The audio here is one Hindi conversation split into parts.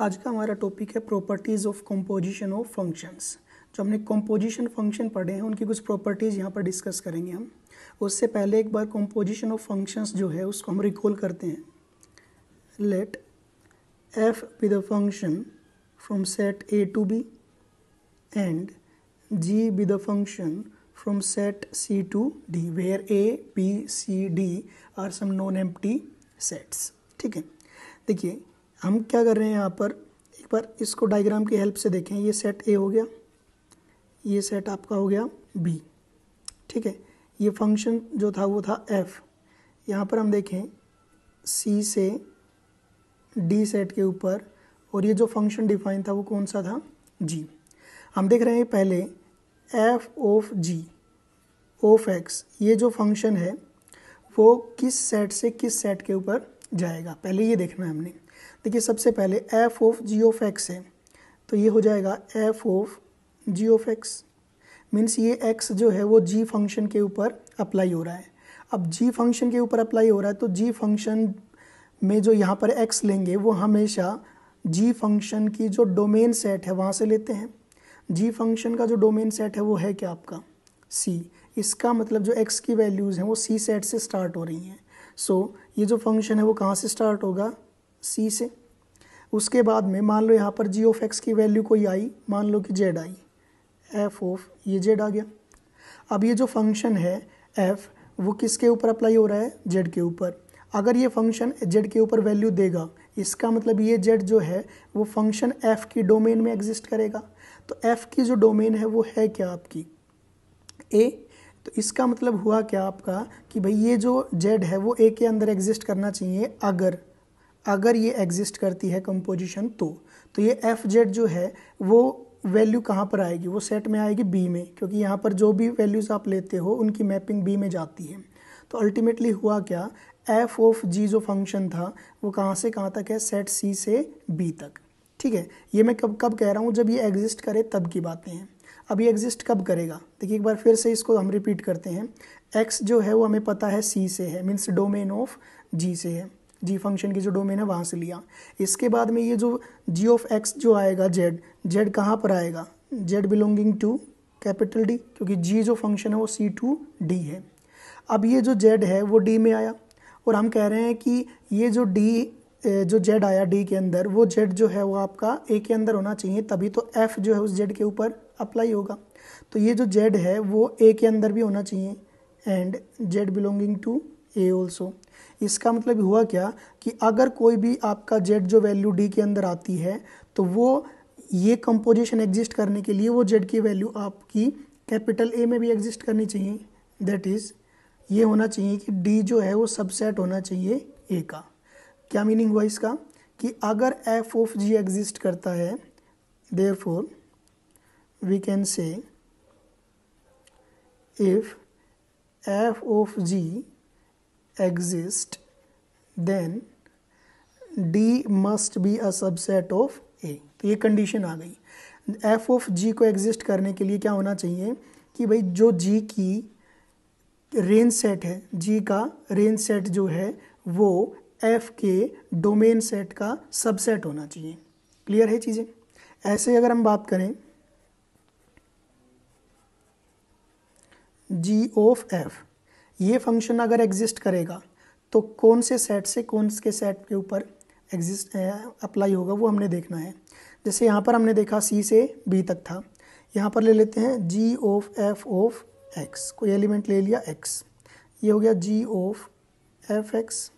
आज का हमारा टॉपिक है properties of composition of functions जो हमने कंपोजिशन फंक्शन पढ़े हैं उनकी कुछ प्रॉपर्टीज़ यहाँ पर डिस्कस करेंगे हम उससे पहले एक बार कंपोजिशन ऑफ फंक्शंस जो है उसको हम रिकॉल करते हैं let F be the function from set A to B and ji be the function from set C to D where A B C D are some non empty sets ठीक है देखिए हम क्या कर रहे हैं यहाँ पर एक बार इसको डायग्राम की हेल्प से देखें ये सेट ए हो गया ये सेट आपका हो गया बी ठीक है ये फंक्शन जो था वो था एफ यहाँ पर हम देखें सी से डी सेट के ऊपर और ये जो फंक्शन डिफाइन था वो कौन सा था जी हम देख रहे हैं पहले F of g of x ये जो फंक्शन है वो किस सेट से किस सेट के ऊपर जाएगा पहले ये देखना है हमने देखिए सबसे पहले F of ji of X है तो ये हो जाएगा F of ji of X means ये एक्स जो है वो जी फंक्शन के ऊपर अप्लाई हो रहा है अब जी फंक्शन के ऊपर अप्लाई हो रहा है तो जी फंक्शन में जो यहाँ पर एक्स लेंगे वो हमेशा जी फंक्शन की जो डोमेन सेट है वहाँ से लेते हैं जी फंक्शन का जो डोमेन सेट है वो है क्या आपका सी इसका मतलब जो एक्स की वैल्यूज़ हैं वो सी सेट से स्टार्ट हो रही हैं सो so, ये जो फंक्शन है वो कहाँ से स्टार्ट होगा सी से उसके बाद में मान लो यहाँ पर जी ऑफ एक्स की वैल्यू कोई आई मान लो कि जेड आई एफ ऑफ ये जेड आ गया अब ये जो फंक्शन है एफ वो किसके ऊपर अप्लाई हो रहा है जेड के ऊपर अगर ये फंक्शन जेड के ऊपर वैल्यू देगा इसका मतलब ये जेड जो है वो फंक्शन एफ की डोमेन में एग्जिस्ट करेगा तो एफ की जो डोमेन है वो है क्या आपकी ए तो इसका मतलब हुआ क्या आपका कि भाई ये जो जेड है वो ए के अंदर एग्जिस्ट करना चाहिए अगर अगर ये एग्जिस्ट करती है कंपोजिशन तो तो ये एफ जेड जो है वो वैल्यू कहाँ पर आएगी वो सेट में आएगी बी में क्योंकि यहाँ पर जो भी वैल्यूज़ आप लेते हो उनकी मैपिंग बी में जाती है तो अल्टीमेटली हुआ क्या एफ ऑफ जी जो फंक्शन था वो कहाँ से कहाँ तक है सेट सी से बी तक ठीक है ये मैं कब कब कह रहा हूँ जब ये एग्जिस्ट करे तब की बातें हैं अब ये एग्जिस्ट कब करेगा देखिए एक बार फिर से इसको हम रिपीट करते हैं एक्स जो है वो हमें पता है सी से है मीन्स डोमेन ऑफ जी से है जी फंक्शन की जो डोमेन है वहाँ से लिया इसके बाद में ये जो जी ऑफ एक्स जो आएगा जेड जेड कहाँ पर आएगा Z belonging to capital D क्योंकि जी जो फंक्शन है वो सी टू डी है अब ये जो जेड है वो डी में आया और हम कह रहे हैं कि ये जो डी जो जेड आया डी के अंदर वो जेड जो है वो आपका ए के अंदर होना चाहिए तभी तो एफ़ जो है उस जेड के ऊपर अप्लाई होगा तो ये जो जेड है वो ए के अंदर भी होना चाहिए and Z belonging to A also इसका मतलब हुआ क्या कि अगर कोई भी आपका जेड जो वैल्यू डी के अंदर आती है तो वो ये कंपोजिशन एग्जिस्ट करने के लिए वो जेड की वैल्यू आपकी कैपिटल ए में भी एग्जिस्ट करनी चाहिए दैट इज़ ये होना चाहिए कि डी जो है वो सबसेट होना चाहिए ए का क्या मीनिंग हुआ इसका कि अगर एफ ऑफ जी एग्जिस्ट करता है therefore we can say if F of G exist then D must be a subset of A तो ये कंडीशन आ गई F of G को एग्जिस्ट करने के लिए क्या होना चाहिए कि भाई जो G की रेंज सेट है G का रेंज सेट जो है वो F के डोमेन सेट का सबसेट होना चाहिए क्लियर है चीज़ें ऐसे अगर हम बात करें जी ऑफ एफ़ ये फंक्शन अगर एग्जिस्ट करेगा तो कौन से सेट से कौन से सेट के ऊपर एग्जिस्ट अप्लाई होगा वो हमने देखना है जैसे यहाँ पर हमने देखा सी से बी तक था यहाँ पर ले लेते हैं G of F of X कोई एलिमेंट ले लिया एक्स ये हो गया जी ऑफ एफ एक्स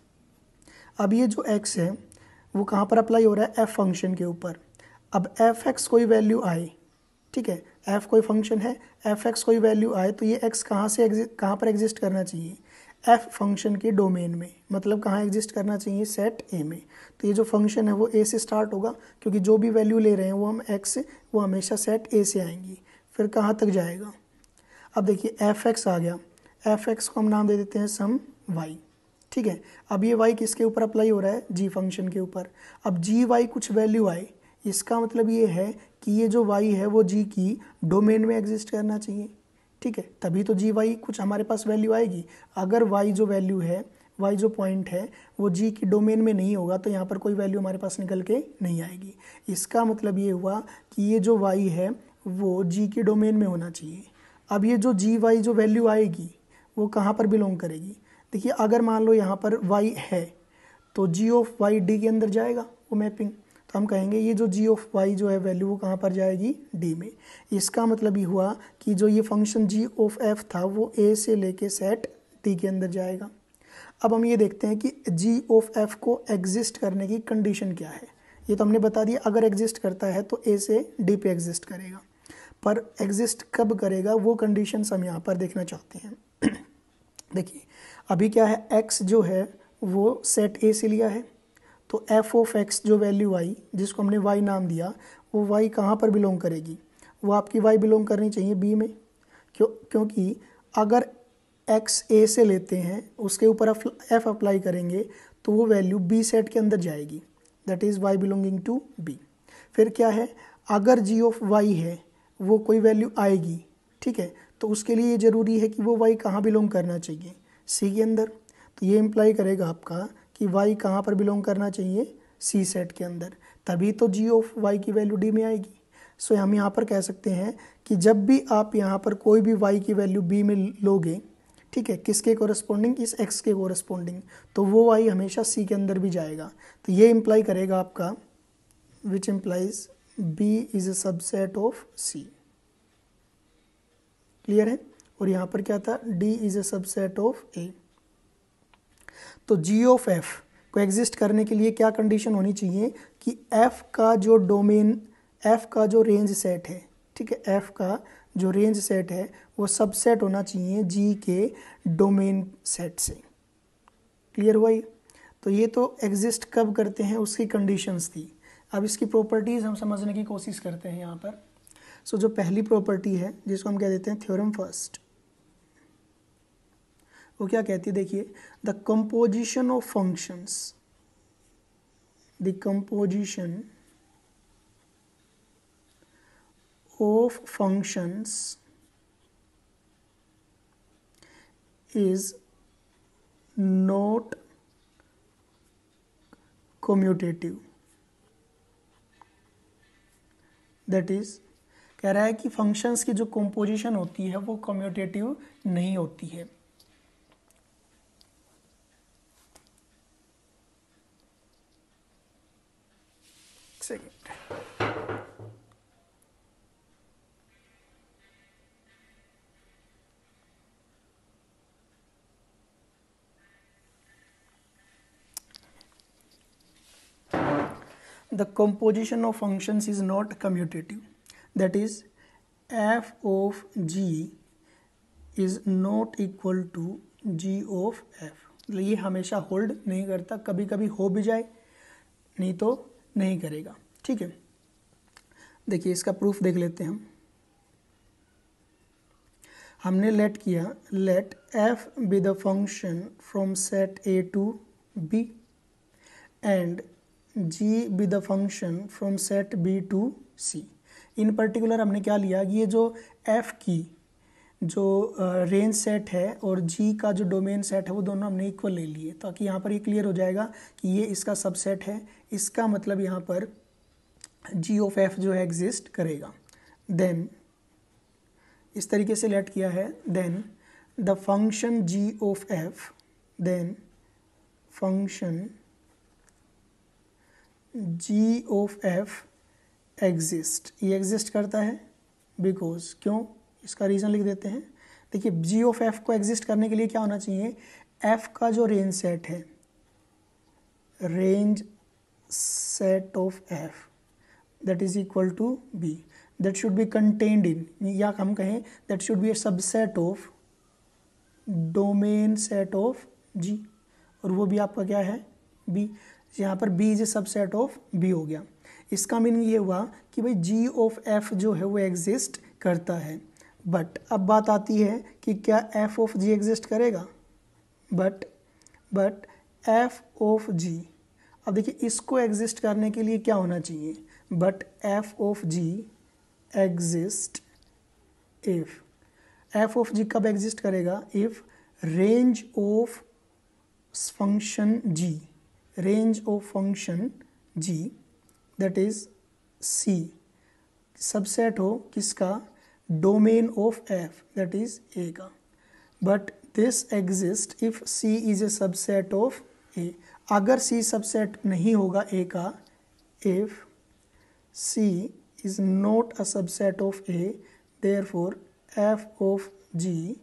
अब ये जो एक्स है वो कहाँ पर अप्लाई हो रहा है एफ फंक्शन के ऊपर अब एफ एक्स कोई वैल्यू आए ठीक है एफ कोई फंक्शन है एफ एक्स कोई वैल्यू आए तो ये एक्स कहाँ से कहाँ पर एग्जिस्ट करना चाहिए एफ फंक्शन के डोमेन में मतलब कहाँ एग्जिस्ट करना चाहिए सेट ए में तो ये जो फंक्शन है वो ए से स्टार्ट होगा क्योंकि जो भी वैल्यू ले रहे हैं वो हम एक्स वो हमेशा सेट ए से आएंगी फिर कहाँ तक जाएगा अब देखिए एफ एक्स आ गया एफ एक्स को हम नाम दे देते हैं सम वाई ठीक है अब ये वाई किसके ऊपर अप्लाई हो रहा है जी फंक्शन के ऊपर अब जी वाई कुछ वैल्यू आए इसका मतलब ये है कि ये जो वाई है वो जी की डोमेन में एग्जिस्ट करना चाहिए ठीक है तभी तो जी वाई कुछ हमारे पास वैल्यू आएगी अगर वाई जो वैल्यू है वाई जो पॉइंट है वो जी की डोमेन में नहीं होगा तो यहाँ पर कोई वैल्यू हमारे पास निकल के नहीं आएगी इसका मतलब ये हुआ कि ये जो वाई है वो जी के डोमेन में होना चाहिए अब ये जो जी वाई जो वैल्यू आएगी वो कहाँ पर बिलोंग करेगी देखिए अगर मान लो यहाँ पर वाई है तो जी ऑफ वाई डी के अंदर जाएगा वो मैपिंग तो हम कहेंगे ये जो जी ऑफ वाई जो है वैल्यू वो कहाँ पर जाएगी डी में इसका मतलब ये हुआ कि जो ये फंक्शन जी ऑफ एफ था वो ए से लेके सेट डी के अंदर जाएगा अब हम ये देखते हैं कि जी ऑफ एफ को एग्जिस्ट करने की कंडीशन क्या है ये तो हमने बता दिया अगर एग्जिस्ट करता है तो ए से डी पे एग्जिस्ट करेगा पर एग्जिस्ट कब करेगा वो कंडीशन हम यहाँ पर देखना चाहते हैं देखिए अभी क्या है एक्स जो है वो सेट ए से लिया है तो एफ ऑफ एक्स जो वैल्यू आई जिसको हमने वाई नाम दिया वो वाई कहाँ पर बिलोंग करेगी वो आपकी वाई बिलोंग करनी चाहिए बी में क्यों क्योंकि अगर एक्स ए से लेते हैं उसके ऊपर एफ अप्लाई करेंगे तो वो वैल्यू बी सेट के अंदर जाएगी that is Y belonging to B फिर क्या है अगर जी ऑफ वाई है वो कोई वैल्यू आएगी ठीक है तो उसके लिए ये ज़रूरी है कि वो वाई कहाँ बिलोंग करना चाहिए सी के अंदर तो ये इम्प्लाई करेगा आपका कि वाई कहाँ पर बिलोंग करना चाहिए सी सेट के अंदर तभी तो जी ऑफ वाई की वैल्यू डी में आएगी सो हम यहाँ पर कह सकते हैं कि जब भी आप यहाँ पर कोई भी वाई की वैल्यू बी में लोगे ठीक है किसके कोरस्पोंडिंग इस एक्स के कोरस्पोंडिंग तो वो वाई हमेशा सी के अंदर भी जाएगा तो ये इम्प्लाई करेगा आपका which implies B is a subset of C clear है और यहाँ पर क्या था D is a subset of A तो जी ऑफ एफ़ को एग्जिस्ट करने के लिए क्या कंडीशन होनी चाहिए कि एफ़ का जो डोमेन एफ़ का जो रेंज सेट है ठीक है एफ़ का जो रेंज सेट है वो सबसेट होना चाहिए जी के डोमेन सेट से क्लियर हुआ ये तो ये तो एग्जिस्ट कब करते हैं उसकी कंडीशंस थी अब इसकी प्रॉपर्टीज़ हम समझने की कोशिश करते हैं यहाँ पर सो so, जो पहली प्रॉपर्टी है जिसको हम कह देते हैं थ्योरम फर्स्ट वो क्या कहती है देखिए the composition of functions the composition of functions is not commutative that is कह रहा है कि फंक्शंस की जो कंपोजिशन होती है वो कम्यूटेटिव नहीं होती है second. the composition of functions is not commutative that is f of g is not equal to g of f ये हमेशा होल्ड नहीं करता कभी कभी हो भी जाए नहीं तो नहीं करेगा ठीक है देखिए इसका प्रूफ देख लेते हैं हम हमने लेट किया let F be the function from set A to B and ji be the function from set B to C in particular हमने क्या लिया ये जो एफ की जो रेंज सेट है और जी का जो डोमेन सेट है वो दोनों हमने इक्वल ले लिए ताकि यहाँ पर ये क्लियर हो जाएगा कि ये इसका सबसेट है इसका मतलब यहाँ पर जी ऑफ एफ जो है एग्जिस्ट करेगा देन इस तरीके से लेट किया है then the function G of F then function G of F exist ये एग्जिस्ट करता है बिकॉज क्यों इसका रीज़न लिख देते हैं देखिए जी ऑफ एफ को एग्जिस्ट करने के लिए क्या होना चाहिए एफ का जो रेंज सेट है range set of F that is equal to B that should be contained in या हम कहें that should be a subset of domain set of G और वो भी आपका क्या है बी यहाँ पर B is a subset of B हो गया इसका मीनिंग ये हुआ कि भाई जी ऑफ एफ जो है वो एग्जिस्ट करता है बट अब बात आती है कि क्या एफ ऑफ जी एग्जिस्ट करेगा but but F of G अब देखिए इसको एग्जिस्ट करने के लिए क्या होना चाहिए but F of G exist if F of G कब एग्जिस्ट करेगा if range of function G range of function G that is C subset हो किसका domain of f that is Aga. But this exists if C is a subset of A. अगर C subset नहीं होगा A का if C is not a subset of A therefore f of g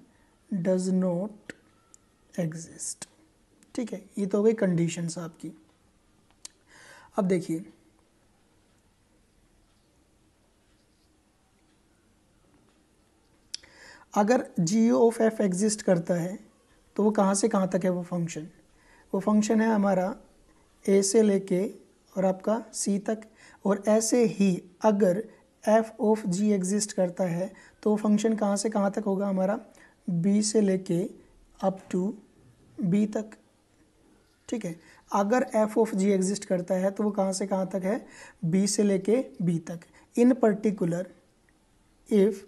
does not exist ठीक है ये तो हो गई कंडीशंस आपकी अब देखिए अगर जी ऑफ एफ एग्जिस्ट करता है तो वो कहाँ से कहाँ तक है वो फंक्शन वो फंक्शन है हमारा ए से लेके और आपका सी तक और ऐसे ही अगर एफ ऑफ जी एग्जिस्ट करता है तो फंक्शन कहाँ से कहाँ तक होगा हमारा बी से लेके अप टू बी तक ठीक है अगर एफ ऑफ जी एग्जिस्ट करता है तो वो कहाँ से कहाँ तक है बी से लेके बी तक in particular if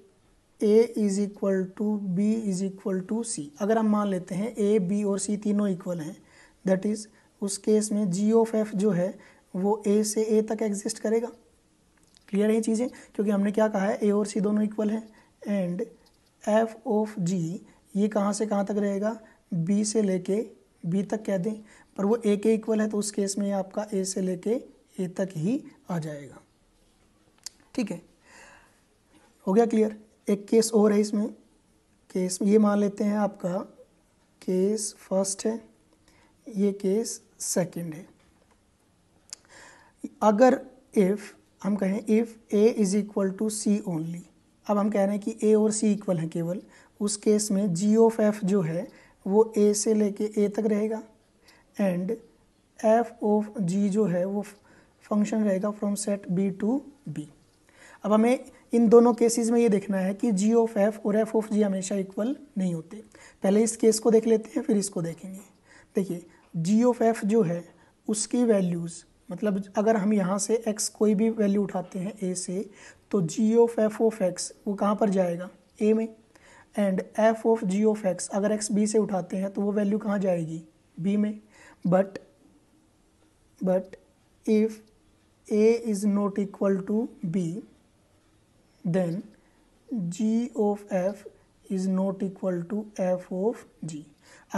A is equal to B is equal to C अगर हम मान लेते हैं ए बी और सी तीनों इक्वल हैं दैट इज़ उस केस में जी ऑफ एफ जो है वो ए से ए तक एग्जिस्ट करेगा क्लियर है चीज़ें क्योंकि हमने क्या कहा है ए और सी दोनों इक्वल हैं एंड एफ ऑफ जी ये कहाँ से कहाँ तक रहेगा बी से लेके बी तक कह दें पर वो ए के इक्वल है तो उस केस में आपका ए से लेके ए तक ही आ जाएगा ठीक है हो गया क्लियर एक केस और है इसमें केस ये मान लेते हैं आपका केस फर्स्ट है ये केस सेकंड है अगर इफ़ हम कहें if A is equal to C only अब हम कह रहे हैं कि ए और सी इक्वल हैं केवल उस केस में जी ऑफ एफ जो है वो ए से लेके ए तक रहेगा एंड एफ ऑफ जी जो है वो फंक्शन रहेगा from set B to B अब हमें इन दोनों केसेस में ये देखना है कि जी ऑफ एफ और एफ ऑफ जी हमेशा इक्वल नहीं होते पहले इस केस को देख लेते हैं फिर इसको देखेंगे देखिए जी ऑफ एफ जो है उसकी वैल्यूज़ मतलब अगर हम यहाँ से एक्स कोई भी वैल्यू उठाते हैं ए से तो G of F of x वो कहाँ पर जाएगा ए में and F of ji of X अगर एक्स बी से उठाते हैं तो वो वैल्यू कहाँ जाएगी बी में but but if A is not equal to B then g of f is not equal to F of G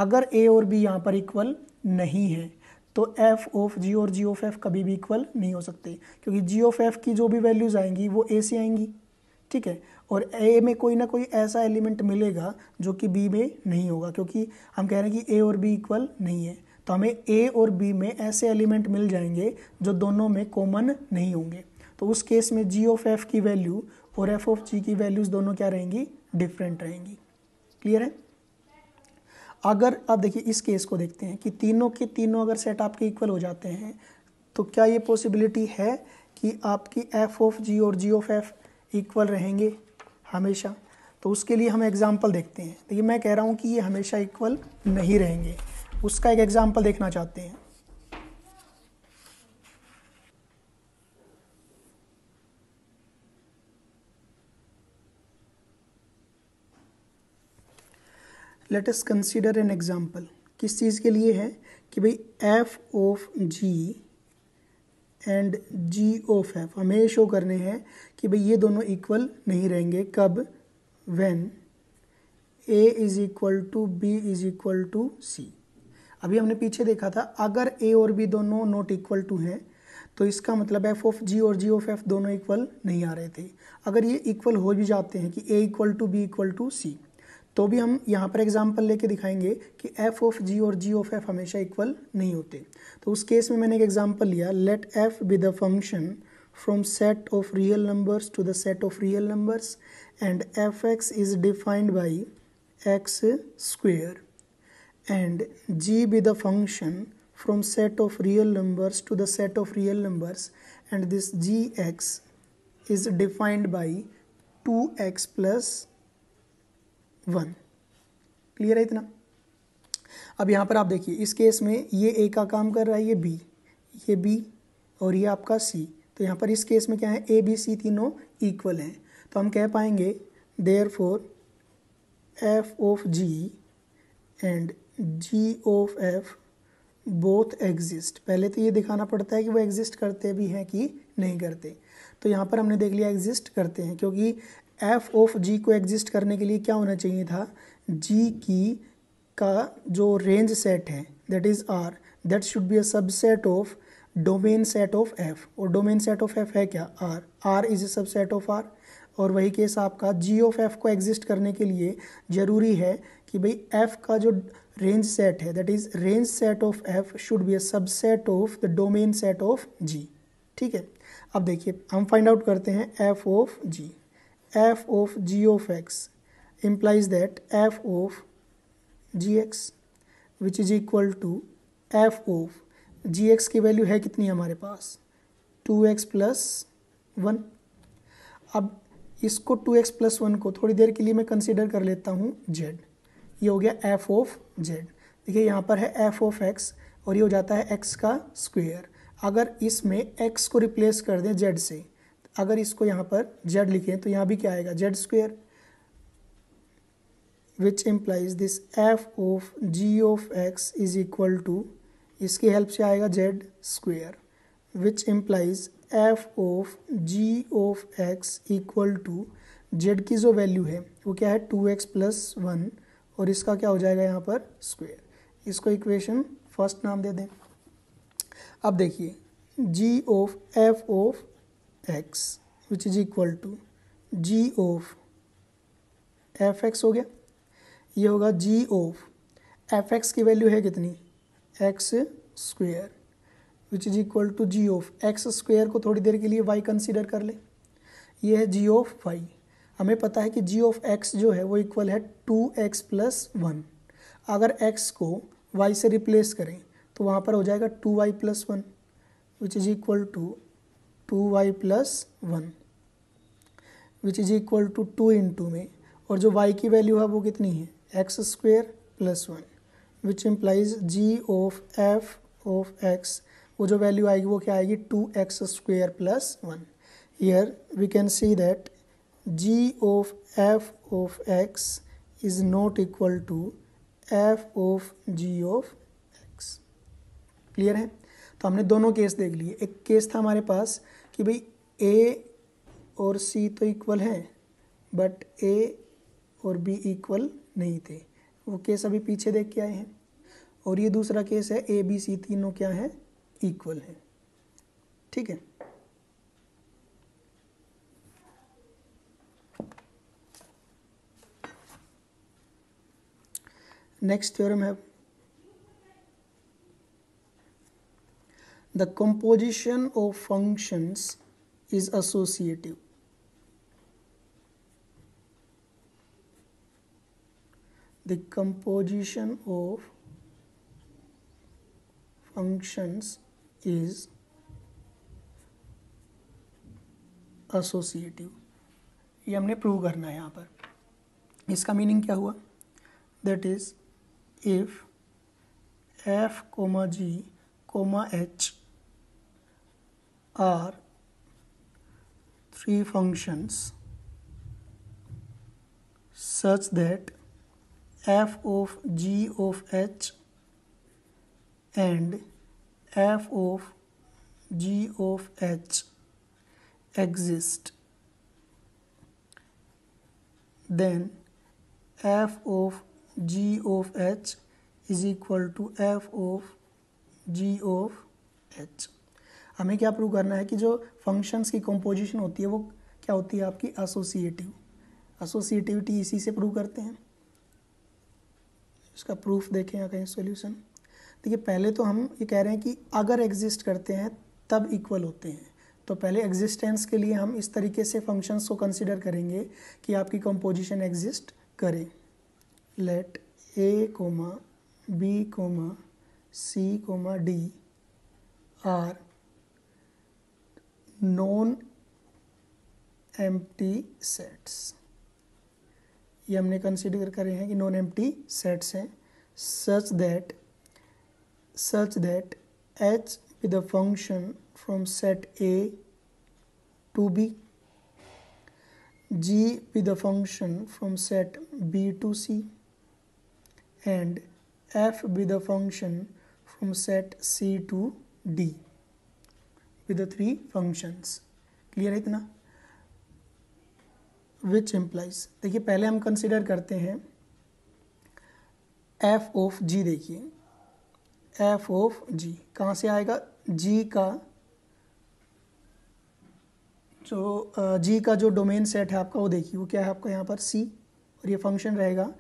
अगर ए और बी यहाँ पर इक्वल नहीं है तो एफ ऑफ जी और जी ऑफ एफ कभी भी इक्वल नहीं हो सकते क्योंकि जी ऑफ एफ की जो भी वैल्यूज़ आएंगी वो ए से आएंगी ठीक है और ए में कोई ना कोई ऐसा एलिमेंट मिलेगा जो कि बी में नहीं होगा क्योंकि हम कह रहे हैं कि ए और बी इक्वल नहीं है तो हमें ए और बी में ऐसे एलिमेंट मिल जाएंगे जो दोनों में कॉमन नहीं होंगे तो उस केस में जी ऑफ एफ की वैल्यू और एफ ऑफ जी की वैल्यूज़ दोनों क्या रहेंगी डिफरेंट रहेंगी क्लियर है अगर आप देखिए इस केस को देखते हैं कि तीनों के तीनों अगर सेट आपके इक्वल हो जाते हैं तो क्या ये पॉसिबिलिटी है कि आपकी एफ ऑफ जी और जी ऑफ एफ इक्वल रहेंगे हमेशा तो उसके लिए हम एग्ज़ाम्पल देखते हैं देखिए मैं कह रहा हूँ कि ये हमेशा इक्वल नहीं रहेंगे उसका एक एग्ज़ाम्पल देखना चाहते हैं let us consider an example किस चीज़ के लिए है कि भाई F of G and G of F हमें शो करने हैं कि भाई ये दोनों इक्वल नहीं रहेंगे कब when A is equal to B is equal to C अभी हमने पीछे देखा था अगर ए और बी दोनों नॉट इक्वल टू हैं तो इसका मतलब एफ ऑफ जी और जी ऑफ एफ दोनों इक्वल नहीं आ रहे थे अगर ये इक्वल हो भी जाते हैं कि A equal to B equal to C तो भी हम यहाँ पर एग्जाम्पल लेके दिखाएंगे कि एफ ऑफ जी और जी ऑफ एफ हमेशा इक्वल नहीं होते तो उस केस में मैंने एक एग्जाम्पल लिया let F be the function from set of real numbers to the set of real numbers and F x is defined by X square and ji be the function from set of real numbers to the set of real numbers and this G X is defined by two x plus one clear है इतना अब यहाँ पर आप देखिए इस केस में ये ए का काम कर रहा है ये बी ये बी और ये आपका सी तो यहाँ पर इस केस में क्या है ए बी सी तीनों इक्वल हैं तो हम कह पाएंगे therefore F of G and G of F both exist पहले तो ये दिखाना पड़ता है कि वो एग्जिस्ट करते भी हैं कि नहीं करते तो यहाँ पर हमने देख लिया एग्जिस्ट करते हैं क्योंकि एफ ऑफ जी को एग्जिस्ट करने के लिए क्या होना चाहिए था जी की का जो रेंज सेट है that is R that should be a subset of domain set of F और डोमेन सेट ऑफ एफ है क्या R R is a subset of R और वही केस आपका जी ऑफ एफ को एग्जिस्ट करने के लिए ज़रूरी है कि भाई एफ का जो रेंज सेट है that is range set of F should be a subset of the domain set of G ठीक है अब देखिए हम फाइंड आउट करते हैं F of G f of g of x implies that f of gx which is equal to f of gx की वैल्यू है कितनी हमारे पास 2x एक्स प्लस वन अब इसको 2x एक्स प्लस वन को थोड़ी देर के लिए मैं कंसिडर कर लेता हूँ z ये हो गया f of z देखिए यहाँ पर है f of x और ये हो जाता है x का स्क्वेयर अगर इसमें x को रिप्लेस कर दें z से अगर इसको यहाँ पर जेड लिखें तो यहाँ भी क्या आएगा Z square which implies this F of ji of x is equal to इसकी हेल्प से आएगा Z square which implies F of ji of x equal to Z की जो वैल्यू है वो क्या है टू एक्स प्लस वन और इसका क्या हो जाएगा यहाँ पर स्क्वेयर इसको इक्वेशन फर्स्ट नाम दे दें अब देखिए G of F of x which is equal to G of F X हो गया ये होगा जी of एफ एक्स की वैल्यू है कितनी X square which is equal to G of X square को थोड़ी देर के लिए वाई कंसिडर कर ले ये है जी of वाई हमें पता है कि जी of एक्स जो है वो इक्वल है टू एक्स प्लस वन अगर एक्स को वाई से रिप्लेस करें तो वहाँ पर हो जाएगा two y plus one which is equal to two y plus one which is equal to two into में और जो वाई की वैल्यू है वो कितनी है x square plus one which implies g of F of x वो जो वैल्यू आएगी वो क्या आएगी two x square plus one here we can see that g of F of x is not equal to F of ji of x clear है तो हमने दोनों केस देख लिए एक केस था हमारे पास कि भाई ए और सी तो इक्वल है बट ए और बी इक्वल नहीं थे वो केस अभी पीछे देख के आए हैं और ये दूसरा केस है ए बी सी तीनों क्या है इक्वल है ठीक है नेक्स्ट थ्योरम है The composition of functions is associative. The composition of functions is associative. ये हमने प्रूव करना है यहाँ पर इसका मीनिंग क्या हुआ that is if f comma g comma h are three functions such that f of g of h and f of g of h exist then f of g of h is equal to f of g of h हमें क्या प्रूव करना है कि जो फंक्शंस की कंपोजिशन होती है वो क्या होती है आपकी एसोसिएटिव एसोसिएटिविटी इसी से प्रूव करते हैं इसका प्रूफ देखें या कहीं सोल्यूशन देखिए पहले तो हम ये कह रहे हैं कि अगर एग्जिस्ट करते हैं तब इक्वल होते हैं तो पहले एग्जिस्टेंस के लिए हम इस तरीके से फंक्शंस को कंसिडर करेंगे कि आपकी कंपोजिशन एग्जिस्ट करे let A comma B comma C comma D are non empty sets ये हमने कंसीडर करे हैं कि नॉन एम्प्टी सेट्स हैं such that such that h with a function from set A to B g with a function from set B to C and f with a function from set C to D with the three functions clear है इतना विच एम्प्लाइज देखिए पहले हम कंसिडर करते हैं एफ ऑफ जी देखिए एफ ऑफ जी कहाँ से आएगा जी का जो जी का जो डोमेन सेट है आपका वो देखिए वो क्या है आपका यहाँ पर सी और ये फंक्शन रहेगा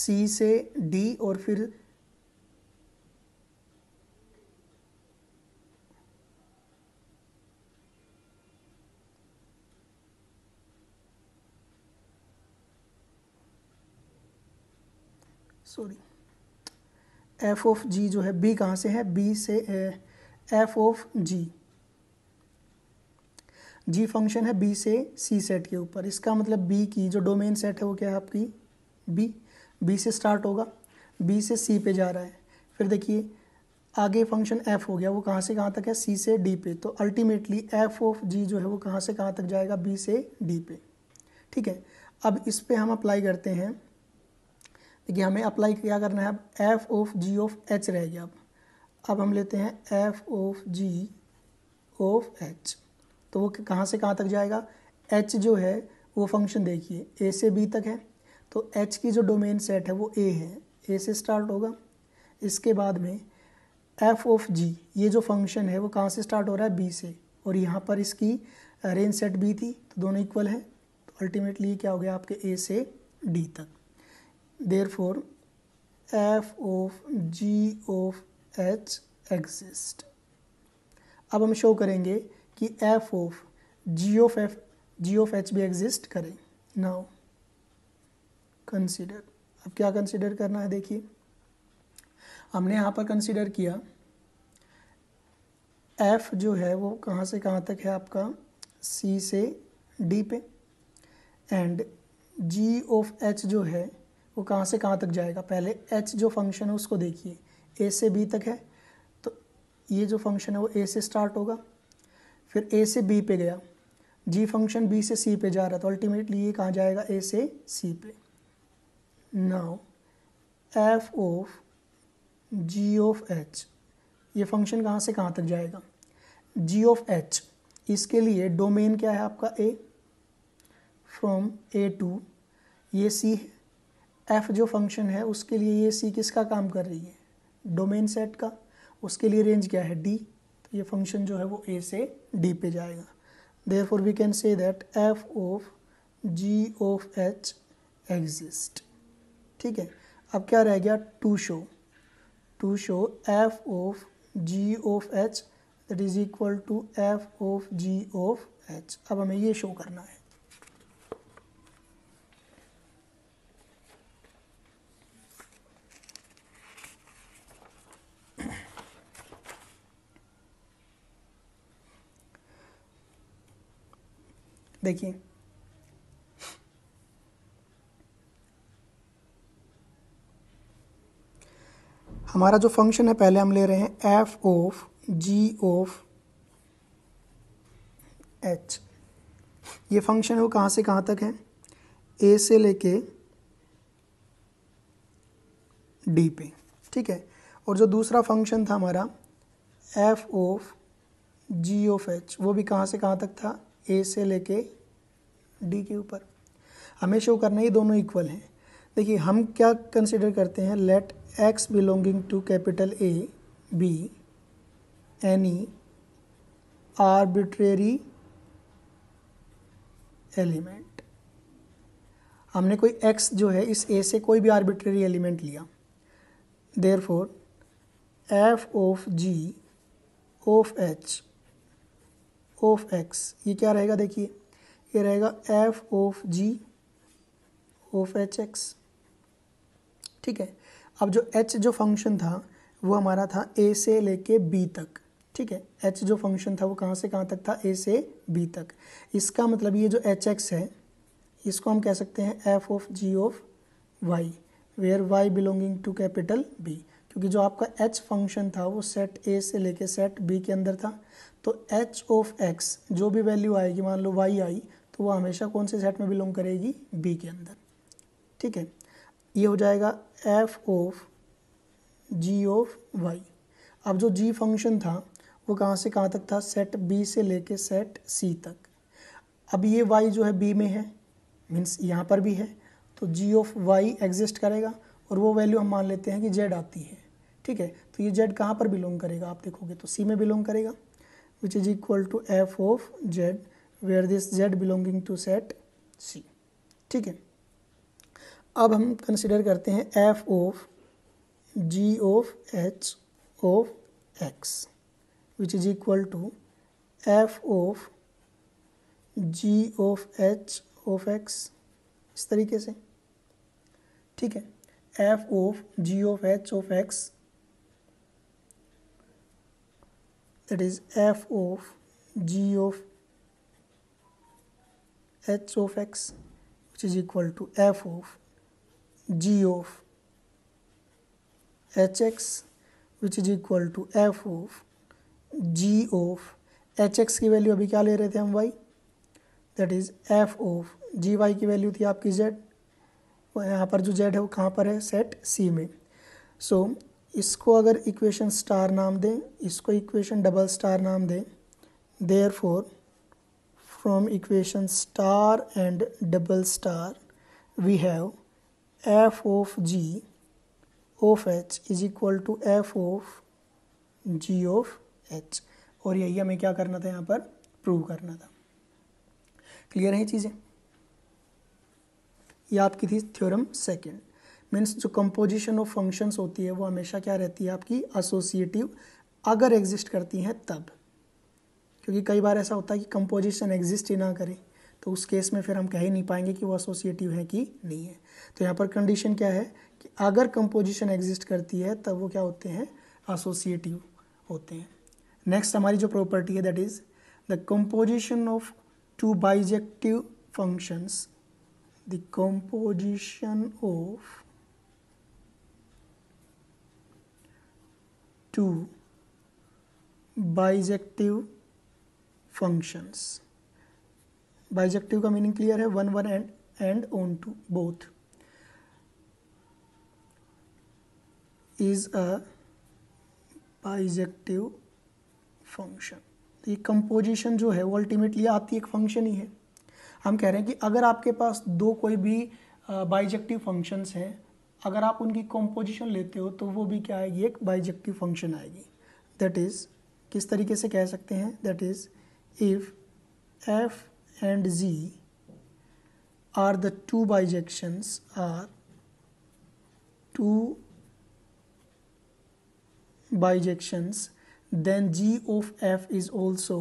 सी से डी और फिर सॉरी एफ ऑफ जी जो है बी कहाँ से है बी से f of g g function है बी से सी सेट के ऊपर इसका मतलब बी की जो डोमेन सेट है वो क्या है आपकी बी बी से स्टार्ट होगा बी से सी पे जा रहा है फिर देखिए आगे फंक्शन एफ हो गया वो कहाँ से कहाँ तक है सी से डी पे तो अल्टीमेटली एफ ऑफ जी जो है वो कहाँ से कहाँ तक जाएगा बी से डी पे ठीक है अब इस पर हम अप्लाई करते हैं देखिए हमें अप्लाई क्या करना है अब f of ji of h रह गया अब अब हम लेते हैं F of ji of h तो वो कहाँ से कहाँ तक जाएगा एच जो है वो फंक्शन देखिए ए से बी तक है तो एच की जो डोमेन सेट है वो ए है ए से स्टार्ट होगा इसके बाद में एफ ऑफ जी ये जो फंक्शन है वो कहाँ से स्टार्ट हो रहा है बी से और यहाँ पर इसकी रेंज सेट बी थी तो दोनों इक्वल है तो अल्टीमेटली क्या हो गया आपके ए से डी तक therefore f of g of h exist अब हम शो करेंगे कि f of g of f g of h भी एग्जिस्ट करें नाउ कंसिडर अब क्या कंसिडर करना है देखिए हमने यहाँ पर कंसिडर किया f जो है वो कहाँ से कहाँ तक है आपका c से d पे एंड g ऑफ h जो है वो कहाँ से कहाँ तक जाएगा पहले एच जो फंक्शन है उसको देखिए ए से बी तक है तो ये जो फंक्शन है वो ए से स्टार्ट होगा फिर ए से बी पे गया जी फंक्शन बी से सी पे जा रहा था अल्टीमेटली ये कहाँ जाएगा ए से सी पे now f of ji of h ये फंक्शन कहाँ से कहाँ तक जाएगा जी ऑफ एच इसके लिए डोमेन क्या है आपका ए फ्रॉम ए टू ये सी है एफ जो फंक्शन है उसके लिए ये सी किसका काम कर रही है डोमेन सेट का उसके लिए रेंज क्या है डी तो ये फंक्शन जो है वो ए से डी पे जाएगा therefore we can say that f of ji of h exist ठीक है अब क्या रह गया to show to show f of ji of h that is equal to F of ji of h अब हमें ये शो करना है देखिए हमारा जो फंक्शन है पहले हम ले रहे हैं f of g of h ये फंक्शन है वो कहाँ से कहाँ तक है ए से लेके डी पे ठीक है और जो दूसरा फंक्शन था हमारा F of g of H वो भी कहाँ से कहाँ तक था ए से लेके डी के ऊपर हमें शो करना ये दोनों इक्वल हैं देखिए हम क्या कंसिडर करते हैं let x belonging to capital A be any arbitrary element हमने कोई एक्स जो है इस ए से कोई भी आर्बिट्रेरी एलिमेंट लिया therefore F of ji of h of x ये क्या रहेगा देखिए ये रहेगा f of ji of h x ठीक है अब जो एच जो फंक्शन था वो हमारा था ए से लेके बी तक ठीक है एच जो फंक्शन था वो कहाँ से कहाँ तक था ए से बी तक इसका मतलब ये जो एच एक्स है इसको हम कह सकते हैं F of ji of y where y belonging to capital B क्योंकि जो आपका एच फंक्शन था वो सेट ए से लेके सेट बी के अंदर था तो एच ऑफ एक्स जो भी वैल्यू आएगी मान लो वाई आई तो वो हमेशा कौन से सेट में बिलोंग करेगी बी के अंदर ठीक है ये हो जाएगा F of ji of y अब जो जी फंक्शन था वो कहाँ से कहाँ तक था सेट बी से लेके सेट सी तक अब ये वाई जो है बी में है मीन्स यहाँ पर भी है तो जी ऑफ वाई एग्जिस्ट करेगा और वो वैल्यू हम मान लेते हैं कि जेड आती है ठीक है तो ये जेड कहाँ पर बिलोंग करेगा आप देखोगे तो सी में बिलोंग करेगा which is equal to F of z where this z belonging to set C ठीक है अब हम कंसिडर करते हैं F of ji of h of x which is equal to F of ji of h of x इस तरीके से ठीक है f of ji of h of x that is f of g of h of x which is equal to f of g of hx which is equal to f of g of hx की वैल्यू अभी क्या ले रहे थे हम y that is f of g y की वैल्यू थी आपकी जेड यहाँ पर जो z है वो कहाँ पर है सेट c में सो इसको अगर इक्वेशन स्टार नाम दें इसको इक्वेशन डबल स्टार नाम दें therefore from equation star and double star we have f of ji of h is equal to F of ji of h और यही हमें क्या करना था यहाँ पर प्रूव करना था क्लियर है चीज़ें ये आपकी थी थ्योरम सेकेंड मीन्स जो कंपोजिशन ऑफ फंक्शंस होती है वो हमेशा क्या रहती है आपकी एसोसिएटिव अगर एग्जिस्ट करती हैं तब क्योंकि कई बार ऐसा होता है कि कंपोजिशन एग्जिस्ट ही ना करें तो उस केस में फिर हम कह ही नहीं पाएंगे कि वो एसोसिएटिव है कि नहीं है तो यहाँ पर कंडीशन क्या है कि अगर कंपोजिशन एग्जिस्ट करती है तब वो क्या होते हैं एसोसिएटिव होते हैं नेक्स्ट हमारी जो प्रॉपर्टी है that is the composition of two bijective functions the composition of two bijective functions bijective का मीनिंग क्लियर है one one and and onto both is a bijective function तो ये कंपोजिशन जो है वो अल्टीमेटली आती एक फंक्शन ही है हम कह रहे हैं कि अगर आपके पास दो कोई भी बाइजेक्टिव फंक्शंस हैं अगर आप उनकी कॉम्पोजिशन लेते हो तो वो भी क्या आएगी एक बाइजेक्टिव फंक्शन आएगी दैट इज़ किस तरीके से कह सकते हैं that is if f and g are the two bijections are two bijections then ji of F is also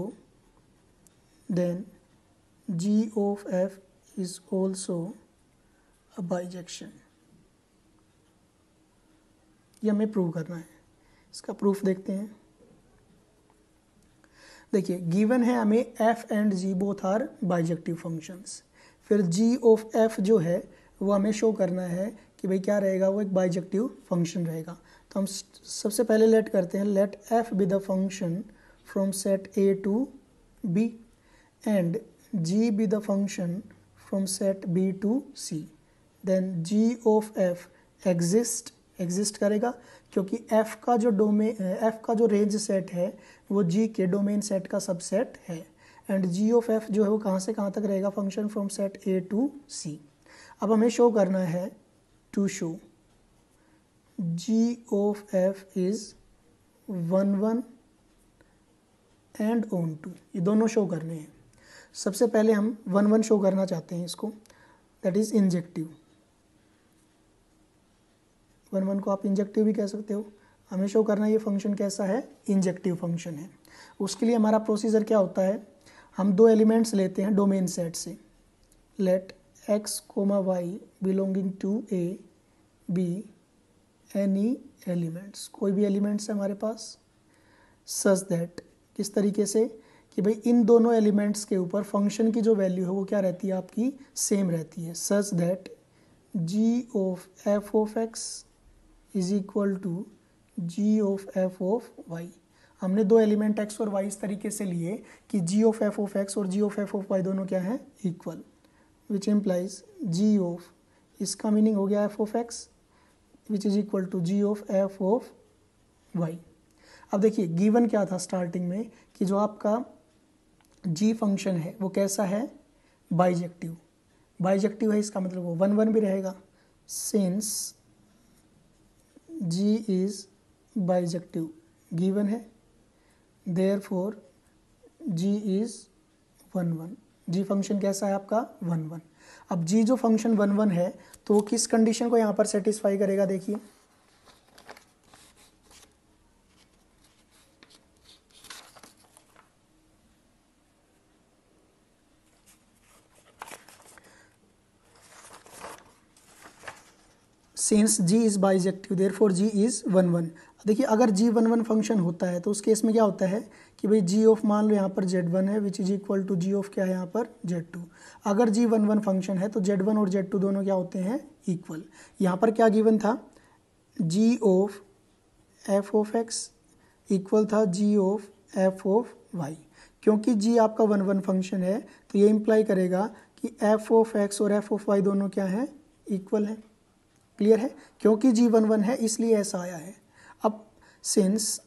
then ji of F is also a bijection ये हमें प्रूव करना है इसका प्रूफ देखते हैं देखिए गिवन है हमें f and g both are bijective functions फिर जी ऑफ एफ जो है वो हमें शो करना है कि भाई क्या रहेगा वो एक बाइजेक्टिव फंक्शन रहेगा तो हम सबसे पहले लेट करते हैं let F be the function from set A to B and ji be the function from set B to C then ji of F exist exist करेगा क्योंकि एफ़ का जो डोमेन एफ़ का जो रेंज सेट है वो जी के डोमेन सेट का सबसेट है एंड जी ऑफ एफ जो है वो कहाँ से कहाँ तक रहेगा function from set A to C अब हमें शो करना है to show G of F is one one and onto ये दोनों शो करने हैं सबसे पहले हम वन वन शो करना चाहते हैं इसको that is injective one one को आप इंजेक्टिव भी कह सकते हो हमें शो करना ये फंक्शन कैसा है इंजेक्टिव फंक्शन है उसके लिए हमारा प्रोसीजर क्या होता है हम दो एलिमेंट्स लेते हैं डोमेन सेट से let x comma y belonging to A be any elements कोई भी एलिमेंट्स है हमारे पास सच दैट किस तरीके से कि भाई इन दोनों एलिमेंट्स के ऊपर फंक्शन की जो वैल्यू है वो क्या रहती है आपकी सेम रहती है such that g of F of x is equal to g of F of y हमने दो एलिमेंट एक्स और वाई इस तरीके से लिए कि जी ऑफ एफ ऑफ एक्स और जी ऑफ एफ ऑफ वाई दोनों क्या है equal which implies g of इसका मीनिंग हो गया f of x which is equal to g of F of y अब देखिए गिवन क्या था स्टार्टिंग में कि जो आपका जी फंक्शन है वो कैसा है बाइजेक्टिव बाइजेक्टिव है इसका मतलब वो वन वन भी रहेगा since g is bijective given है therefore g is one one g function कैसा है आपका वन वन अब जी जो फंक्शन वन वन है तो किस कंडीशन को यहाँ पर सेटिस्फाई करेगा देखिए since g is bijective therefore g is one one देखिए अगर जी वन वन फंक्शन होता है तो उस केस में क्या होता है कि भाई जी ऑफ मान लो यहाँ पर जेड वन है which is equal to g of क्या है यहाँ पर जेड टू अगर जी वन वन फंक्शन है तो जेड वन और जेड टू दोनों क्या होते हैं इक्वल यहाँ पर क्या गिवन था जी of F of x equal था जी ऑफ एफ ऑफ वाई क्योंकि जी आपका वन वन फंक्शन है तो ये इम्प्लाई करेगा कि एफ ऑफ एक्स और एफ ऑफ वाई दोनों क्या है इक्वल है क्लियर है क्योंकि जी वन वन है इसलिए ऐसा आया है अब सिंस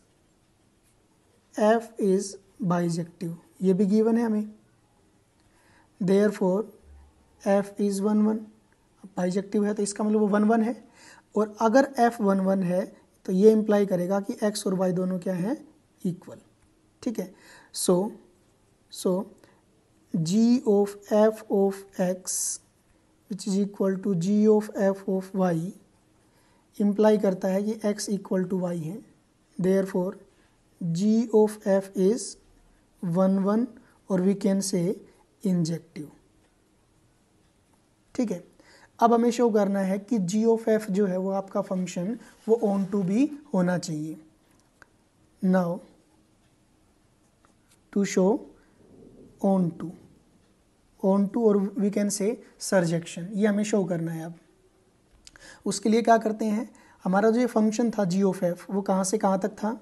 एफ इज़ बाइजेक्टिव ये भी गिवन है हमें therefore f is one one bijective है तो इसका मतलब वो वन वन है और अगर एफ वन वन है तो ये इंप्लाई करेगा कि एक्स और वाई दोनों क्या हैं इक्वल ठीक है so so g of F of x which is equal to g of F of y imply करता है कि एक्स इक्वल टू वाई है therefore g of F is one one और वी कैन से इंजेक्टिव ठीक है अब हमें शो करना है कि जी ऑफ एफ जो है वो आपका फंक्शन वो ऑन टू भी होना चाहिए now to show onto onto और वी कैन से सर्जेक्शन ये हमें शो करना है अब उसके लिए क्या करते हैं हमारा जो ये फंक्शन था जी ऑफ एफ वो कहाँ से कहाँ तक था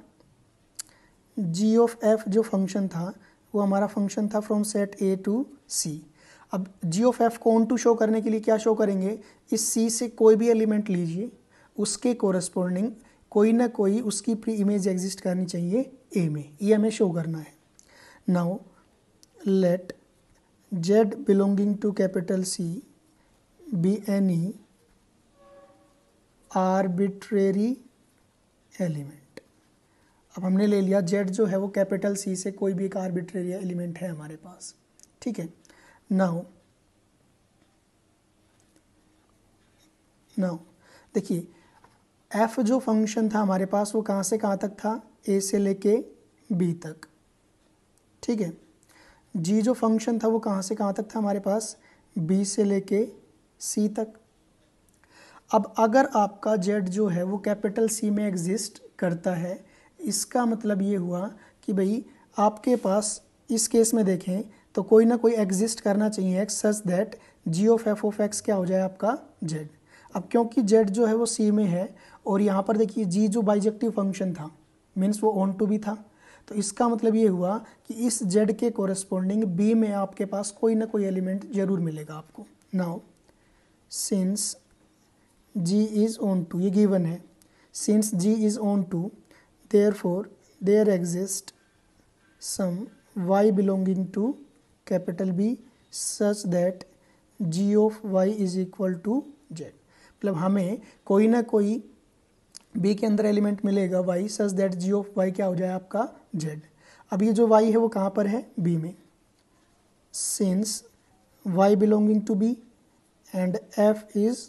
जी ऑफ एफ जो फंक्शन था वो हमारा फंक्शन था from set A to C अब जी ऑफ एफ को ऑन टू शो करने के लिए क्या शो करेंगे इस सी से कोई भी एलिमेंट लीजिए उसके कोरस्पोंडिंग कोई ना कोई उसकी प्री इमेज एग्जिस्ट करनी चाहिए ए में ये हमें शो करना है now let z belonging to capital C be any arbitrary element अब हमने ले लिया जेड जो है वो कैपिटल सी से कोई भी एक आर्बिट्रेरी एलिमेंट है हमारे पास ठीक है नाउ नाउ देखिए एफ जो फंक्शन था हमारे पास वो कहाँ से कहाँ तक था ए से लेके बी तक ठीक है जी जो फंक्शन था वो कहाँ से कहाँ तक था हमारे पास बी से लेके सी तक अब अगर आपका जेड जो है वो कैपिटल सी में एग्जिस्ट करता है इसका मतलब ये हुआ कि भाई आपके पास इस केस में देखें तो कोई ना कोई एग्जिस्ट करना चाहिए x such that g of F of x क्या हो जाए आपका जेड अब क्योंकि जेड जो है वो सी में है और यहाँ पर देखिए जी जो बाइजेक्टिव फंक्शन था मीन्स वो ऑन टू भी था तो इसका मतलब ये हुआ कि इस जेड के कोरस्पोंडिंग बी में आपके पास कोई ना कोई एलिमेंट जरूर मिलेगा आपको now since g is onto ये गिवन है since g is onto therefore there exist some y belonging to capital B such that g of y is equal to z मतलब हमें कोई ना कोई बी के अंदर एलिमेंट मिलेगा y such that g of y क्या हो जाए आपका जेड अब ये जो वाई है वो कहाँ पर है बी में since y belonging to B and f is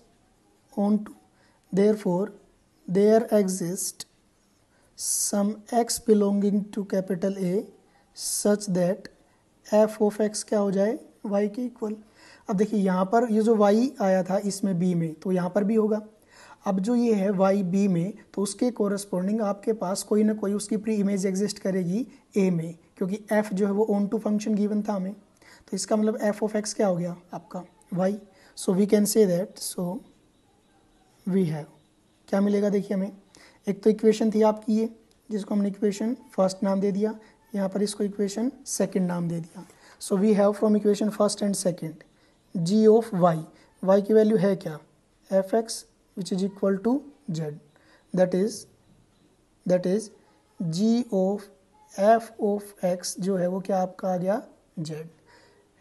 onto therefore there exist some x belonging to capital A such that f of x क्या हो जाए वाई के इक्वल अब देखिए यहाँ पर ये यह जो वाई आया था इसमें बी में तो यहाँ पर भी होगा अब जो ये है वाई बी में तो उसके कोरस्पॉन्डिंग आपके पास कोई ना कोई उसकी प्री इमेज एग्जिस्ट करेगी ए में क्योंकि एफ़ जो है वो ओन टू फंक्शन गिवन था हमें तो इसका मतलब एफ ऑफ एक्स क्या हो गया आपका y so we can say that so we have क्या मिलेगा देखिए हमें एक तो इक्वेशन थी आपकी ये जिसको हमने इक्वेशन फर्स्ट नाम दे दिया यहाँ पर इसको इक्वेशन सेकेंड नाम दे दिया so we have from equation first and second g of y y की वैल्यू है क्या f x which is equal to z that is that is g of f of x जो है वो क्या आपका आ गया z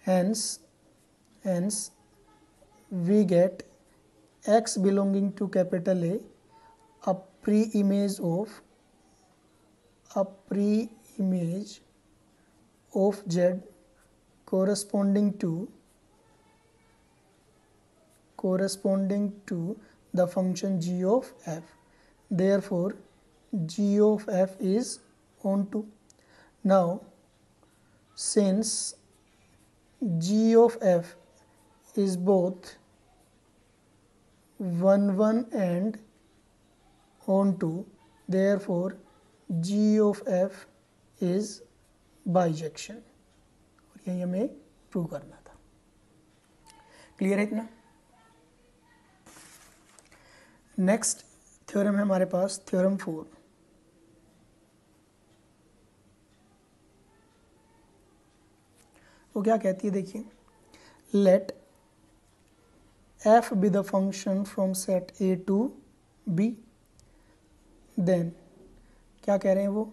hence hence we get x belonging to capital A a pre-image of a pre-image of z corresponding to corresponding to the function g of f. Therefore, g of f is onto. Now, since g of f is both 1 1 and onto, therefore, g of f is bijection. और यही हमें प्रूव करना था क्लियर इतना नेक्स्ट थ्योरम है हमारे पास थ्योरम फोर वो क्या कहती है देखिए let F be the function from set A to B then क्या कह रहे हैं वो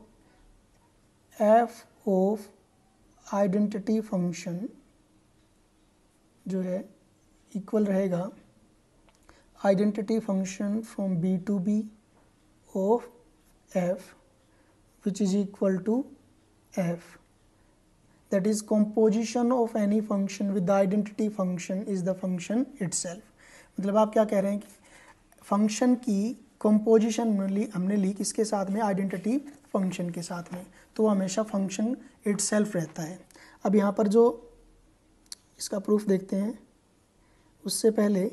एफ ऑफ आइडेंटिटी फंक्शन जो है इक्वल रहेगा identity function from b to b of f which is equal to f that is composition of any function with the identity function is the function itself मतलब आप क्या कह रहे हैं कि फंक्शन की कंपोजिशन ली हमने ली किसके साथ में आइडेंटिटी फंक्शन के साथ में तो हमेशा फंक्शन इट रहता है अब यहाँ पर जो इसका प्रूफ देखते हैं उससे पहले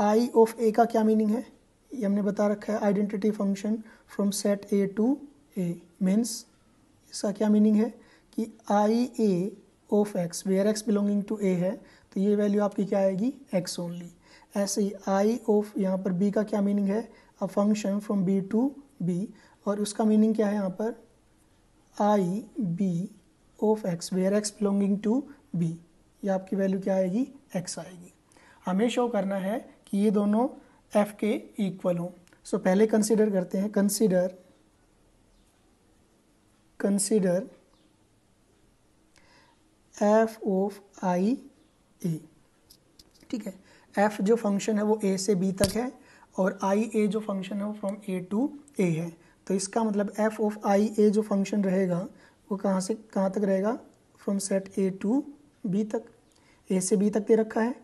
आई ऑफ ए का क्या मीनिंग है ये हमने बता रखा है identity function from set A to A means इसका क्या मीनिंग है कि I A of x where x belonging to A है तो ये वैल्यू आपकी क्या आएगी एक्स ओनली ऐसे ही आई ऑफ यहाँ पर बी का क्या मीनिंग है a function from B to B और उसका मीनिंग क्या है यहाँ पर I B of x where x belonging to B ये आपकी वैल्यू क्या आएगी एक्स आएगी हमें शो करना है कि ये दोनों एफ के इक्वल हों सो so, पहले कंसिडर करते हैं consider consider f of I A ठीक है एफ जो फंक्शन है वो ए से बी तक है और आई ए जो फंक्शन है वो फ्रॉम ए टू ए है तो इसका मतलब एफ ऑफ आई ए जो फंक्शन रहेगा वो कहाँ से कहाँ तक रहेगा from set A to B तक ए से बी तक दे रखा है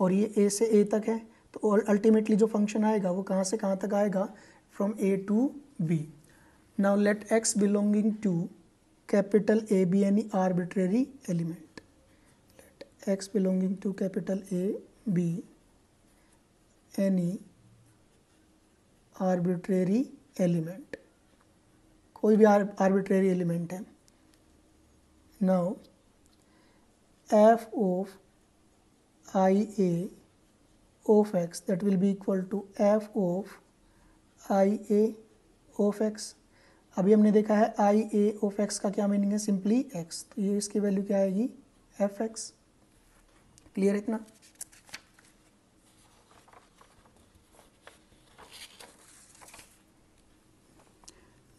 और ये ए से ए तक है तो अल्टीमेटली जो फंक्शन आएगा वो कहाँ से कहाँ तक आएगा from A to B now let x belonging to capital A be any arbitrary element let x belonging to capital A be any arbitrary element कोई भी आर्बिट्रेरी एलिमेंट है now f of I A of x that will be equal to f of i a of x अभी हमने देखा है आई ए of एक्स का क्या मीनिंग है सिंपली एक्स तो ये इसकी वैल्यू क्या आएगी एफ एक्स क्लियर इतना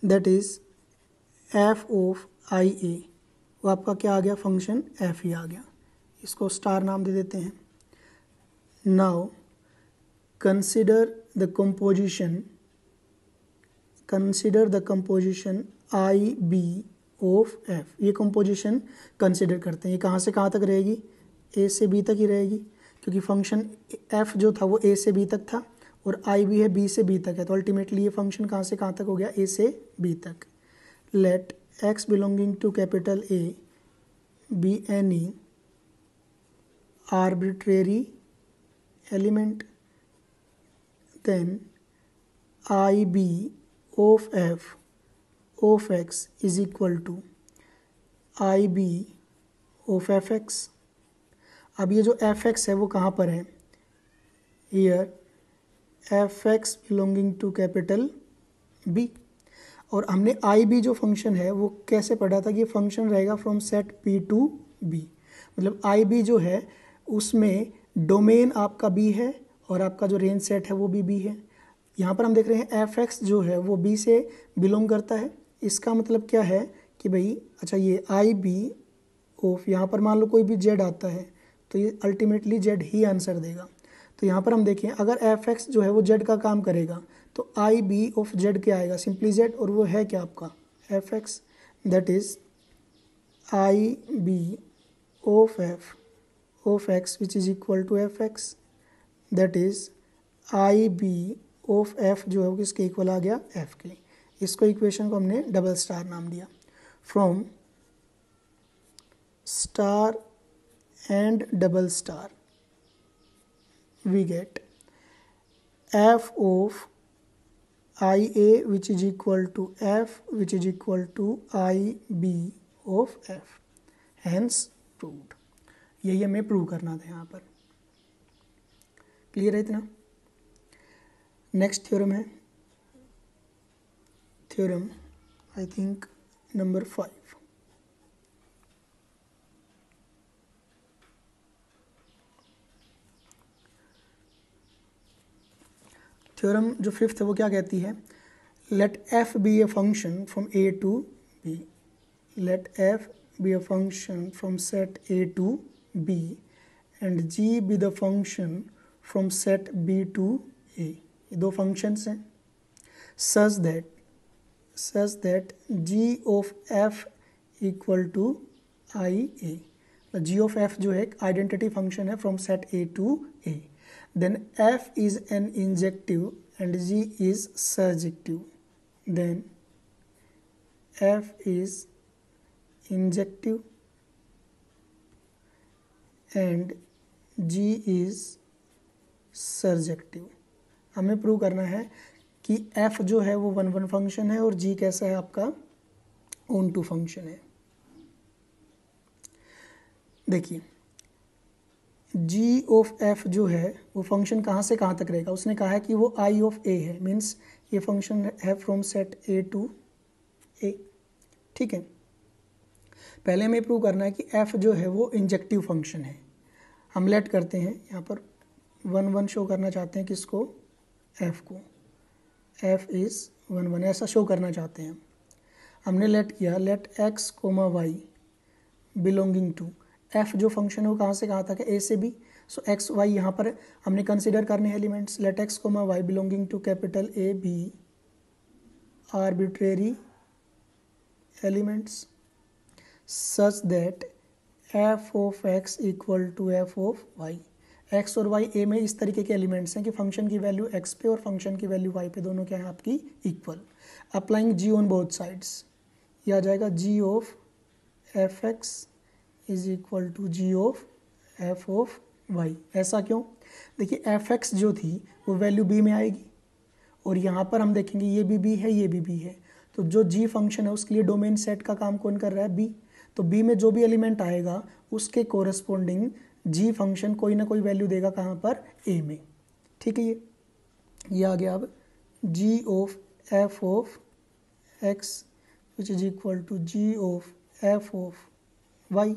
that is f of I A वो आपका क्या आ गया फंक्शन एफ ही आ गया इसको स्टार नाम दे देते हैं Now consider the composition consider the composition I B of F ये composition consider करते हैं ये कहाँ से कहाँ तक रहेगी A से B तक ही रहेगी क्योंकि फंक्शन F जो था वो A से B तक था और आई बी है बी से बी तक है तो अल्टीमेटली ये फंक्शन कहाँ से कहाँ तक हो गया ए से बी तक let x belonging to capital A be any arbitrary element then IB of f of x is equal to IB of F x अब ये जो एफ एक्स है वो कहाँ पर है here f x belonging to capital B और हमने आई बी जो फंक्शन है वो कैसे पढ़ा था कि फंक्शन रहेगा from set P to B मतलब आई बी जो है उसमें डोमेन आपका बी है और आपका जो रेंज सेट है वो भी बी है यहाँ पर हम देख रहे हैं एफ एक्स जो है वो बी से बिलोंग करता है इसका मतलब क्या है कि भाई अच्छा ये आई बी ओफ यहाँ पर मान लो कोई भी जेड आता है तो ये अल्टीमेटली जेड ही आंसर देगा तो यहाँ पर हम देखें अगर एफ एक्स जो है वो जेड का काम करेगा तो आई बी ऑफ जेड क्या आएगा सिंपली जेड और वो है क्या आपका f x that is I B of f of x which is equal to f x that is I B of F जो है इसके इक्वल आ गया एफ के इसको इक्वेशन को हमने डबल स्टार नाम दिया from star and double star we get f of I A which is equal to f which is equal to I B of f hence proved यही हमें प्रूव करना था यहाँ पर क्लियर है इतना नेक्स्ट थ्योरम है theorem I think number five theorem जो फिफ्थ है वो क्या कहती है let F be a function from A to B let F be a function from set A to B and G be the function from set B to A. Do functions hai, such that such that G of F equal to I A. The G of F jo hai, identity function hai from set A to A. Then F is an injective and G is surjective. Then F is injective and g is surjective हमें प्रूव करना है कि एफ जो है वो वन वन फंक्शन है और जी कैसा है आपका ओन टू फंक्शन है देखिए जी ऑफ एफ जो है वो फंक्शन कहाँ से कहाँ तक रहेगा उसने कहा है कि वो आई ऑफ ए है मीन्स ये फंक्शन है from set A to A ठीक है पहले हमें प्रूव करना है कि एफ जो है वो इंजेक्टिव फंक्शन है हमलेट करते हैं यहाँ पर वन वन शो करना चाहते हैं किसको एफ़ को एफ़ इज़ वन वन ऐसा शो करना चाहते हैं हमने लेट किया let x comma y belonging to f जो फंक्शन है वो कहाँ से कहाँ तक है ए से बी सो एक्स वाई यहाँ पर हमने कंसिडर करने हैं elements let x comma y belonging to capital A be arbitrary elements such that f of x equal to F of y x और वाई ए में इस तरीके के एलिमेंट्स हैं कि फंक्शन की वैल्यू एक्स पे और फंक्शन की वैल्यू वाई पे दोनों क्या है आपकी equal applying g on both sides ये आ जाएगा g of f x is equal to g of F of y ऐसा क्यों देखिए एफ एक्स जो थी वो वैल्यू बी में आएगी और यहाँ पर हम देखेंगे ये भी बी है ये भी बी है तो जो जी फंक्शन है उसके लिए डोमेन सेट का काम कौन कर रहा है बी तो बी में जो भी एलिमेंट आएगा उसके कोरस्पोंडिंग जी फंक्शन कोई ना कोई वैल्यू देगा कहाँ पर ए में ठीक है ये ये आ गया अब जी of F of x which is equal to g of F of y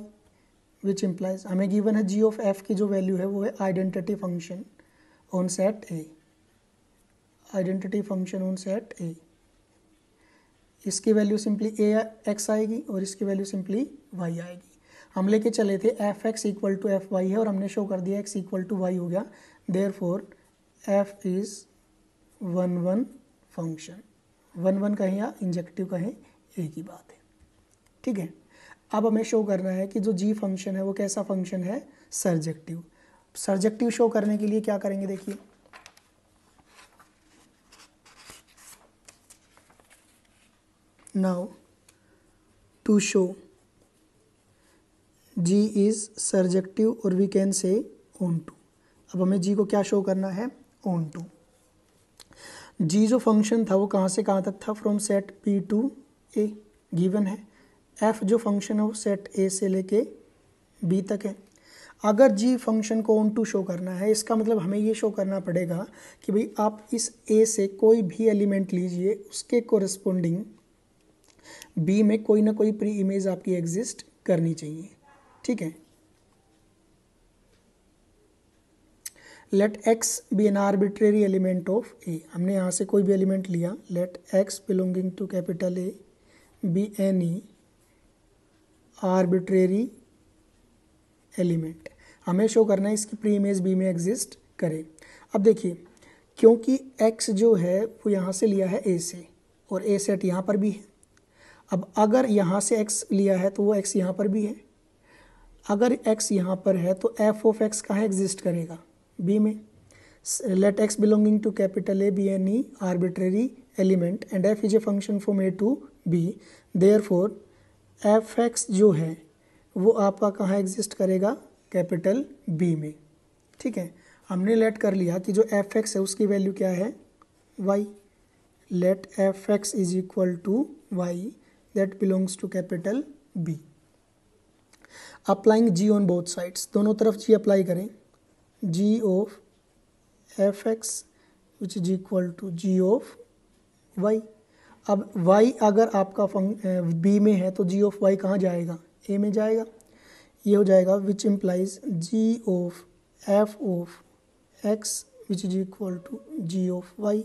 which implies हमें गिवन है जी ऑफ एफ की जो वैल्यू है वो है identity function on set A identity function on set A इसकी वैल्यू सिंपली ए एक्स आएगी और इसकी वैल्यू सिंपली वाई आएगी हम लेके चले थे f x equal to f y है और हमने शो कर दिया एक्स इक्वल टू वाई हो गया therefore f is one one function one one कहें या इंजेक्टिव कहें एक ही बात है ठीक है अब हमें शो करना है कि जो जी फंक्शन है वो कैसा फंक्शन है सर्जेक्टिव सर्जेक्टिव शो करने के लिए क्या करेंगे देखिए now to show g is surjective or we can say on to अब हमें g को क्या शो करना है on to जी जो फंक्शन था वो कहाँ से कहाँ तक था from set P to A given है एफ जो फंक्शन है वो सेट ए से लेके बी तक है अगर जी फंक्शन को ऑन टू शो करना है इसका मतलब हमें ये शो करना पड़ेगा कि भाई आप इस ए से कोई भी एलिमेंट लीजिए उसके कोरिस्पोंडिंग बी में कोई ना कोई प्री इमेज आपकी एग्जिस्ट करनी चाहिए ठीक है let x be an arbitrary element of A हमने यहां से कोई भी एलिमेंट लिया let x belonging to capital A be any arbitrary element हमें शो करना है इसकी प्री इमेज बी में एग्जिस्ट करे अब देखिए क्योंकि एक्स जो है वो यहां से लिया है ए से और ए सेट यहां पर भी है अब अगर यहाँ से एक्स लिया है तो वो एक्स यहाँ पर भी है अगर एक्स यहाँ पर है तो एफ ऑफ एक्स कहाँ एग्जिस्ट करेगा बी में let x belonging to capital A be any arbitrary element and f is a function from A to B therefore f x जो है वो आपका कहाँ एग्जिस्ट करेगा कैपिटल बी में ठीक है हमने लेट कर लिया कि जो एफ एक्स है उसकी वैल्यू क्या है y let f x is equal to y that belongs to capital B applying g on both sides दोनों तरफ जी अप्लाई करें जी of f x which is equal to g of y अब वाई अगर आपका फंक बी में है तो जी ऑफ वाई कहाँ जाएगा ए में जाएगा ये हो जाएगा which implies g of F of x which is equal to g of y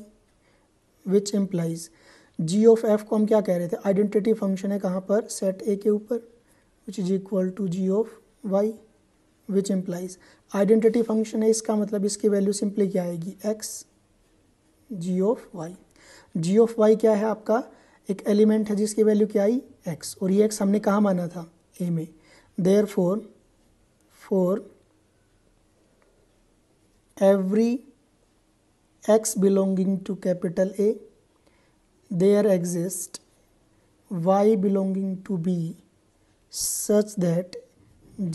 which implies g of F को हम क्या कह रहे थे आइडेंटिटी फंक्शन है कहाँ पर सेट ए के ऊपर which is equal to g of y which implies identity function है इसका मतलब इसकी वैल्यू सिंपली क्या आएगी x g of y g of y क्या है आपका एक एलिमेंट है जिसकी वैल्यू क्या आई एक्स और ये एक्स हमने कहाँ माना था ए में therefore for every x belonging to capital A there exist y belonging to b such that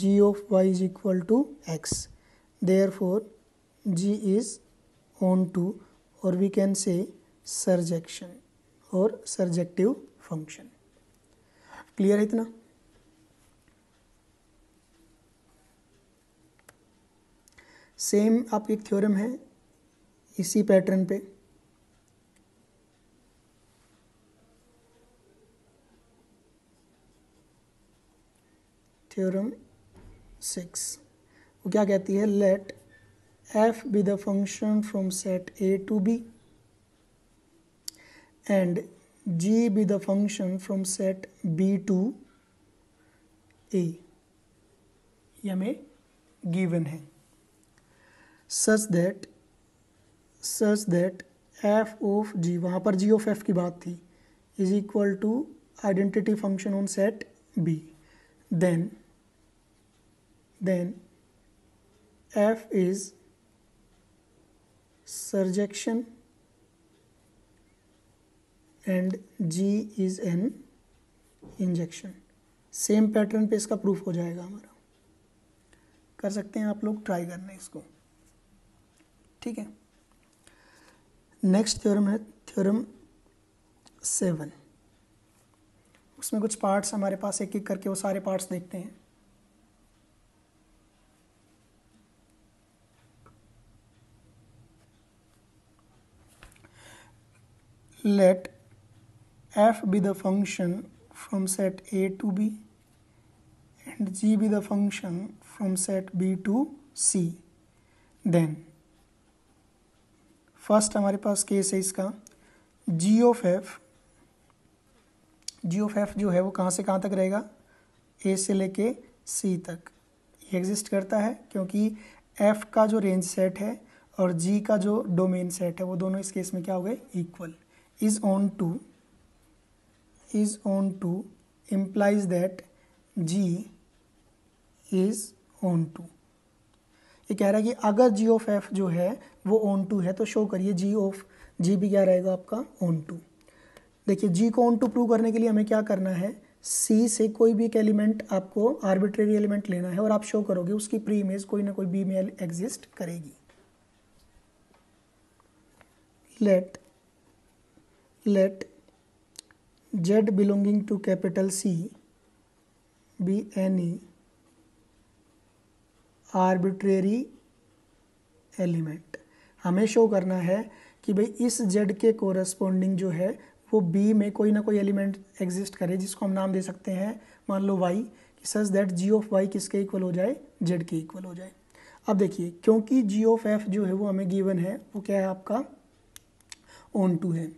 g of y is equal to x. Therefore, g is on to or we can say surjection or surjective function. clear itna इतना सेम आप एक थ्योरम है इसी पैटर्न पे थ्योरम सिक्स वो क्या कहती है let F be the function from set A to B and ji be the function from set B to A हमें गिवन है such that such that f of g वहां पर जी ऑफ एफ की बात थी is equal to identity function on set B then then F is surjection and G is an injection same pattern पे इसका प्रूफ हो जाएगा हमारा कर सकते हैं आप लोग ट्राई करना इसको ठीक है नेक्स्ट थ्योरम है थ्योरम सेवन उसमें कुछ पार्ट्स हमारे पास एक एक करके वो सारे पार्ट्स देखते हैं Let f be the function from set A to B and g be the function from set B to C. Then first हमारे पास केस है इसका g of f g of F जो है वो कहाँ से कहाँ तक रहेगा ए से लेके सी तक ये एग्जिस्ट करता है क्योंकि एफ का जो रेंज सेट है और जी का जो डोमेन सेट है वो दोनों इस केस में क्या हो गए equal is on to is on to implies that g is on to ये कह रहा है कि अगर जी of f जो है वो ऑन टू है तो शो करिए जी of जी भी क्या रहेगा आपका on टू देखिए जी को on टू प्रूव करने के लिए हमें क्या करना है सी से कोई भी एक एलिमेंट आपको आर्बिट्रेरी एलिमेंट लेना है और आप शो करोगे उसकी प्री इमेज कोई ना कोई बी में एग्जिस्ट करेगी let let z belonging to capital C be any arbitrary element हमें शो करना है कि भाई इस z के कोरस्पोंडिंग जो है वो b में कोई ना कोई एलिमेंट एग्जिस्ट करे जिसको हम नाम दे सकते हैं मान लो y such that g of y किसके इक्वल हो जाए z के इक्वल हो जाए अब देखिए क्योंकि g ऑफ f जो है वो हमें गिवन है वो क्या है आपका ओन टू है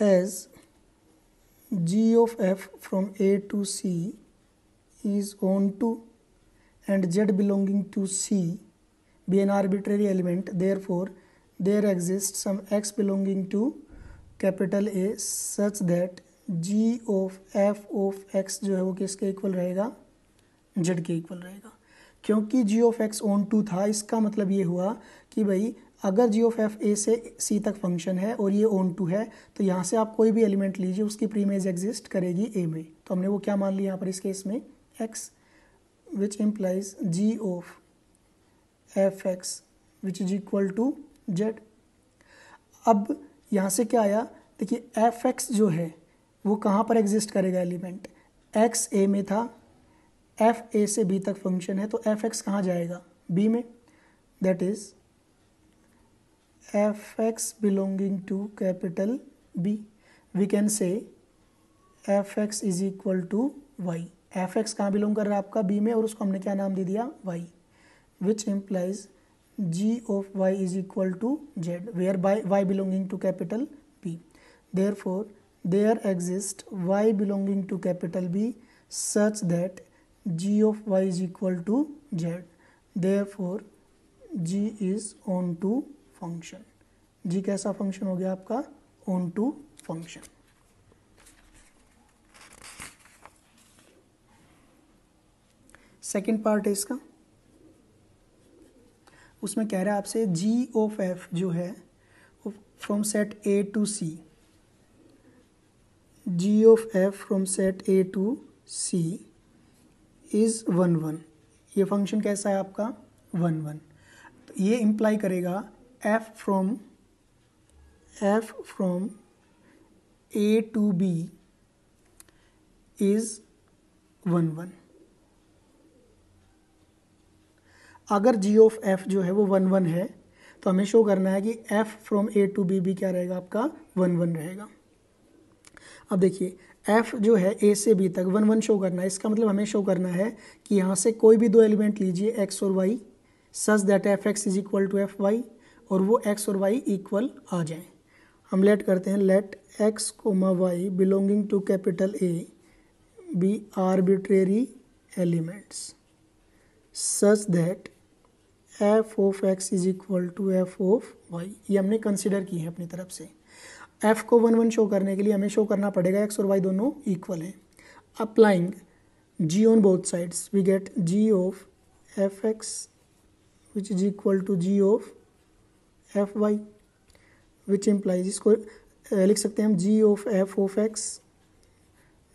as g of f from a to c is onto and z belonging to c be an arbitrary element therefore there exists some x belonging to capital A such that g of f of x जो है वो किसके इक्वल रहेगा z के इक्वल रहेगा क्योंकि g of x onto था इसका मतलब ये हुआ कि भाई अगर जी ऑफ एफ ए से सी तक फंक्शन है और ये ओन टू है तो यहाँ से आप कोई भी एलिमेंट लीजिए उसकी प्रीमेज एग्जिस्ट करेगी ए में तो हमने वो क्या मान लिया यहाँ पर इस केस में x which implies g of f x which is equal to z अब यहाँ से क्या आया देखिए एफ एक्स जो है वो कहाँ पर एग्जिस्ट करेगा एलिमेंट एक्स ए में था एफ ए से बी तक फंक्शन है तो एफ एक्स कहाँ जाएगा बी में that is f x belonging to capital B we can say f x is equal to y f x कहाँ बिलोंग कर रहा है आपका बी में और उसको हमने क्या नाम दे दिया y which implies g of y is equal to z where by y belonging to capital B therefore there exist y belonging to capital B such that g of y is equal to z therefore g is onto function g कैसा फंक्शन हो गया आपका onto function second part है इसका उसमें कह रहा है आपसे जी ऑफ एफ जो है from set A to C g of f from set A to C is one one ये फंक्शन कैसा है आपका वन वन तो ये इम्प्लाई करेगा f from f from a to b is 1 1 अगर g ऑफ f जो है वो वन वन है तो हमें शो करना है कि f from a to b भी क्या रहेगा आपका वन वन रहेगा अब देखिए f जो है a से b तक वन वन शो करना है इसका मतलब हमें शो करना है कि यहाँ से कोई भी दो एलिमेंट लीजिए x और y such that f x is equal to f y और वो एक्स और वाई इक्वल आ जाए हम लेट करते हैं let x comma y belonging to capital A be arbitrary elements such that f of x is equal to F of y ये हमने कंसिडर की है अपनी तरफ से एफ को वन वन शो करने के लिए हमें शो करना पड़ेगा एक्स और वाई दोनों इक्वल हैं applying g on both sides we get g of f x which is equal to g of f y which implies इसको लिख सकते हैं हम g of F of x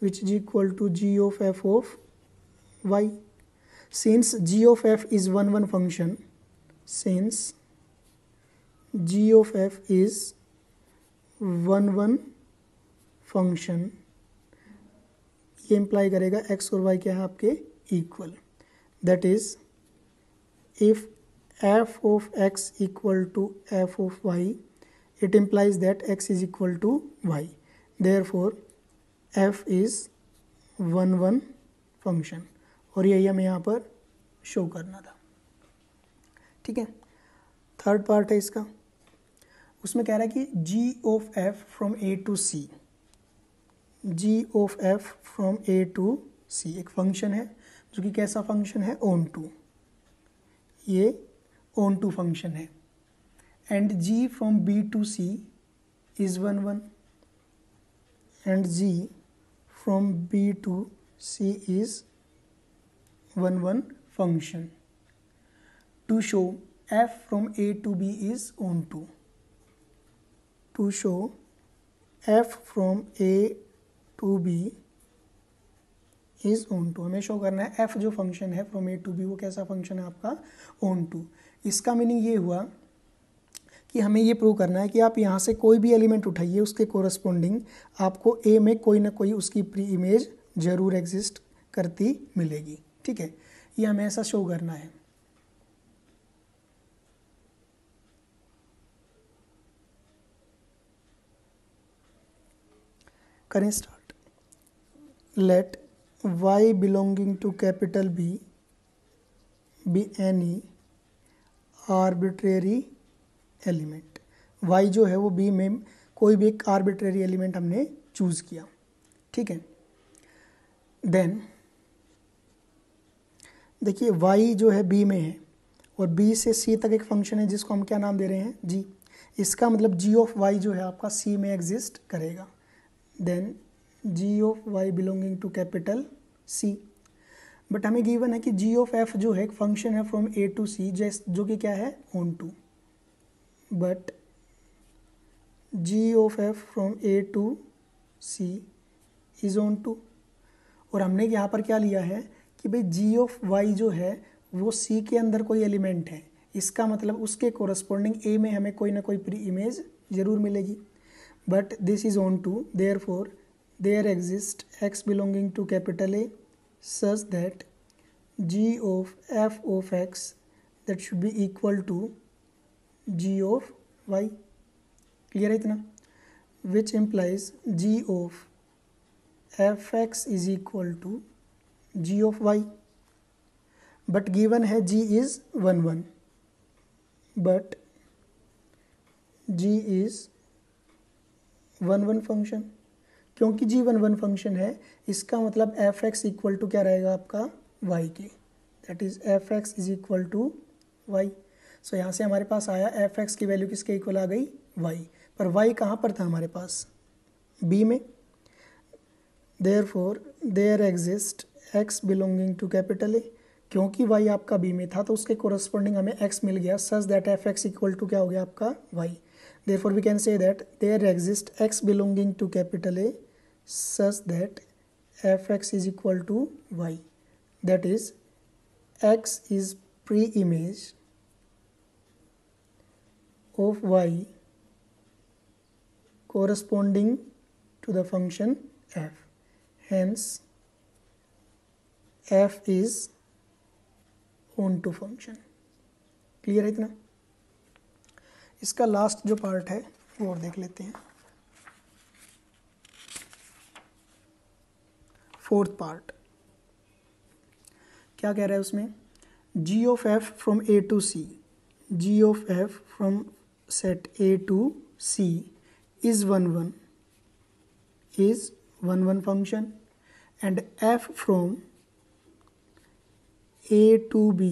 which is equal to g of F of y since g of F is one one function since g of F is one one function ये इम्प्लाई करेगा एक्स और वाई क्या है आपके equal that is if f of x equal to f of y it implies that x is equal to y therefore f is one one function और यही हमें यहाँ पर शो करना था ठीक है थर्ड पार्ट है इसका उसमें कह रहा है कि जी of f from A to C g of f from A to C एक फंक्शन है जो कि कैसा फंक्शन है ओन टू ये ओन टू फंक्शन है and g from B to C is one one and g from B to C is one one function to show f from A to B is onto to show f from A to B is onto हमें शो करना है एफ जो फंक्शन है फ्रॉम ए टू बी वो कैसा फंक्शन है आपका ओन टू इसका मीनिंग ये हुआ कि हमें ये प्रूव करना है कि आप यहाँ से कोई भी एलिमेंट उठाइए उसके कोरस्पोंडिंग आपको ए में कोई ना कोई उसकी प्री इमेज ज़रूर एग्जिस्ट करती मिलेगी ठीक है ये हमें ऐसा शो करना है करें start let y belonging to capital B be any arbitrary element y जो है वो बी में कोई भी एक आर्बिट्रेरी एलिमेंट हमने चूज़ किया ठीक है देन देखिए वाई जो है बी में है और बी से सी तक एक फंक्शन है जिसको हम क्या नाम दे रहे हैं जी इसका मतलब जी ऑफ वाई जो है आपका सी में एग्जिस्ट करेगा then ji of Y belonging to capital C but हमें गिवन है कि जी ऑफ एफ जो है फंक्शन है फ्रॉम ए टू सी जैस जो कि क्या है onto but g of f from A to C is onto और हमने यहाँ पर क्या लिया है कि भाई जी ऑफ वाई जो है वो सी के अंदर कोई एलिमेंट है इसका मतलब उसके कोरस्पॉन्डिंग ए में हमें कोई ना कोई प्री इमेज ज़रूर मिलेगी but this is onto therefore there exist x belonging to capital A such that g of f of x that should be equal to g of y clear itna which implies g of fx is equal to g of y But given है g is one one. But g is one one function. क्योंकि वन वन फंक्शन है इसका मतलब एफ एक्स इक्वल टू क्या रहेगा आपका वाई के that is f x is equal to y so यहाँ से हमारे पास आया एफ एक्स की वैल्यू किसके इक्वल आ गई वाई पर वाई कहाँ पर था हमारे पास बी में therefore there exist x belonging to capital A क्योंकि वाई आपका बी में था तो उसके कोरस्पॉन्डिंग हमें एक्स मिल गया such that f x equal to क्या हो गया आपका y therefore we can say that there exist x belonging to capital A such that fx is equal to y that is x is pre-image of y corresponding to the function f hence f is onto function clear है इतना इसका लास्ट जो पार्ट है वो और देख लेते हैं फोर्थ पार्ट क्या कह रहा है उसमें g of f from A to C g of f from set A to C is one one is one one function and f from A to B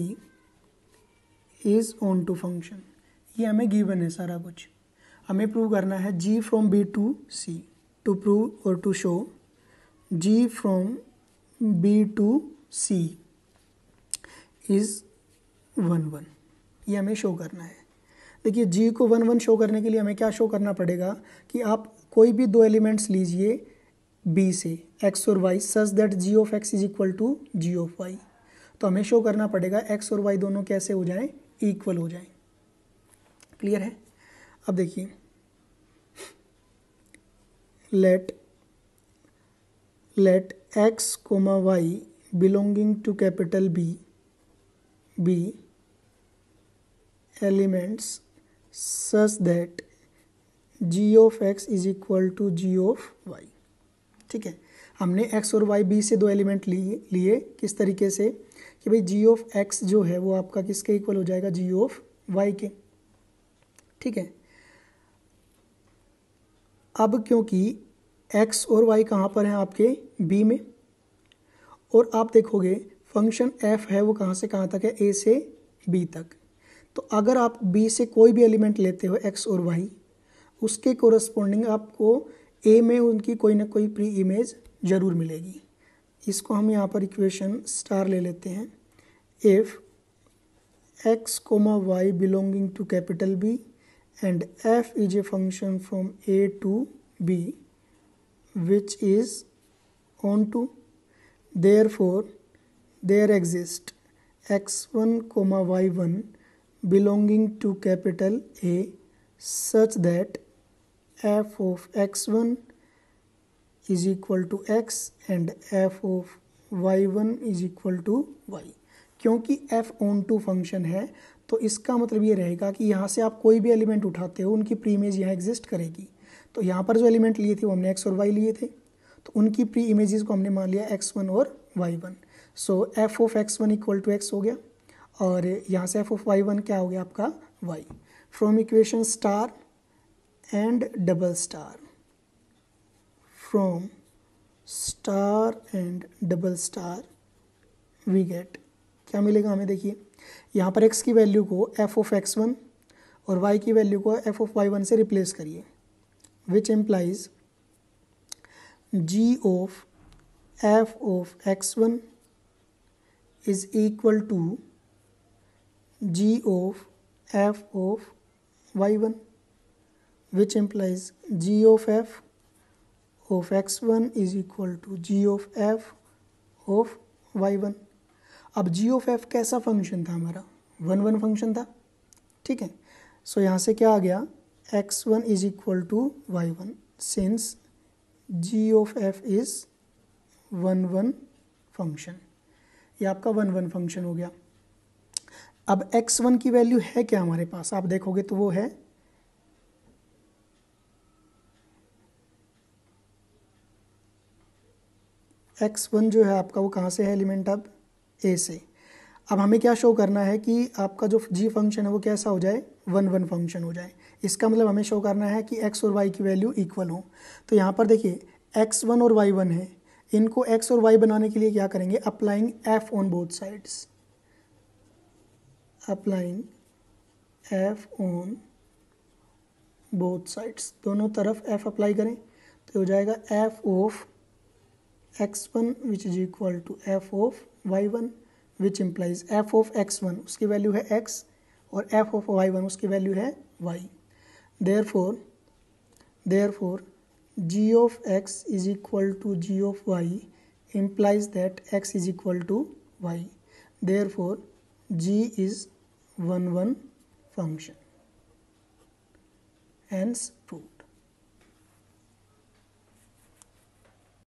is onto function ये हमें गिवन है सारा कुछ हमें प्रूव करना है g from B to C to prove और to show G from B to C is one one ये हमें शो करना है देखिए जी को वन वन शो करने के लिए हमें क्या शो करना पड़ेगा कि आप कोई भी दो एलिमेंट्स लीजिए बी से एक्स और y such that g of x is equal to g of y तो हमें शो करना पड़ेगा एक्स और वाई दोनों कैसे हो जाएं इक्वल हो जाएं क्लियर है अब देखिए let let x comma y belonging to capital B be elements such that g of x is equal to g of y ठीक है हमने x और y b से दो एलिमेंट लिए लिए किस तरीके से कि भाई g of x जो है वो आपका किसके इक्वल हो जाएगा g of y के ठीक है अब क्योंकि एक्स और वाई कहाँ पर हैं आपके बी में और आप देखोगे फंक्शन एफ है वो कहाँ से कहाँ तक है ए से बी तक तो अगर आप बी से कोई भी एलिमेंट लेते हो एक्स और वाई उसके कोरस्पोंडिंग आपको ए में उनकी कोई ना कोई प्री इमेज ज़रूर मिलेगी इसको हम यहाँ पर इक्वेशन स्टार ले लेते हैं if x comma y belonging to capital B and f is a function from A to B which is onto therefore there exist x1 comma y1 belonging to capital A such that f of x1 is equal to x and f of y1 is equal to y क्योंकि f ऑन टू फंक्शन है तो इसका मतलब ये रहेगा कि यहाँ से आप कोई भी एलिमेंट उठाते हो उनकी प्रीमेज यहाँ एग्जिस्ट करेगी तो यहाँ पर जो एलिमेंट लिए थे वो हमने एक्स और वाई लिए थे तो उनकी प्री इमेजेस को हमने मान लिया एक्स वन और y one so f of x one equal to x हो गया और यहाँ से एफ ऑफ वाई वन क्या हो गया आपका y from equation star and double star from star and double star we get क्या मिलेगा हमें देखिए यहाँ पर एक्स की वैल्यू को एफ ऑफ एक्स वन और वाई की वैल्यू को एफ ऑफ वाई वन से रिप्लेस करिए which implies g of f of x1 is equal to g of f of y1 which implies g of f of x1 is equal to g of f of y1 अब g of f कैसा फंक्शन था हमारा वन वन फंक्शन था ठीक है सो so, यहाँ से क्या आ गया x1 is equal to y1 since g of f is one one function ये आपका वन वन फंक्शन हो गया अब एक्स वन की वैल्यू है क्या हमारे पास आप देखोगे तो वो है एक्स वन जो है आपका वो कहाँ से है एलिमेंट अब ए से अब हमें क्या शो करना है कि आपका जो जी फंक्शन है वो कैसा हो जाए वन वन फंक्शन हो जाए इसका मतलब हमें शो करना है कि एक्स और वाई की वैल्यू इक्वल हो तो यहाँ पर देखिए एक्स वन और वाई वन है इनको एक्स और वाई बनाने के लिए क्या करेंगे applying f on both sides applying f on both sides दोनों तरफ एफ अप्लाई करें तो हो जाएगा F of x one which is equal to F of y one which implies F of x one उसकी वैल्यू है एक्स और एफ ऑफ वाई वन उसकी वैल्यू है y Therefore, therefore g of x is equal to g of y implies that x is equal to y. Therefore, g is 1 1 function. Hence true.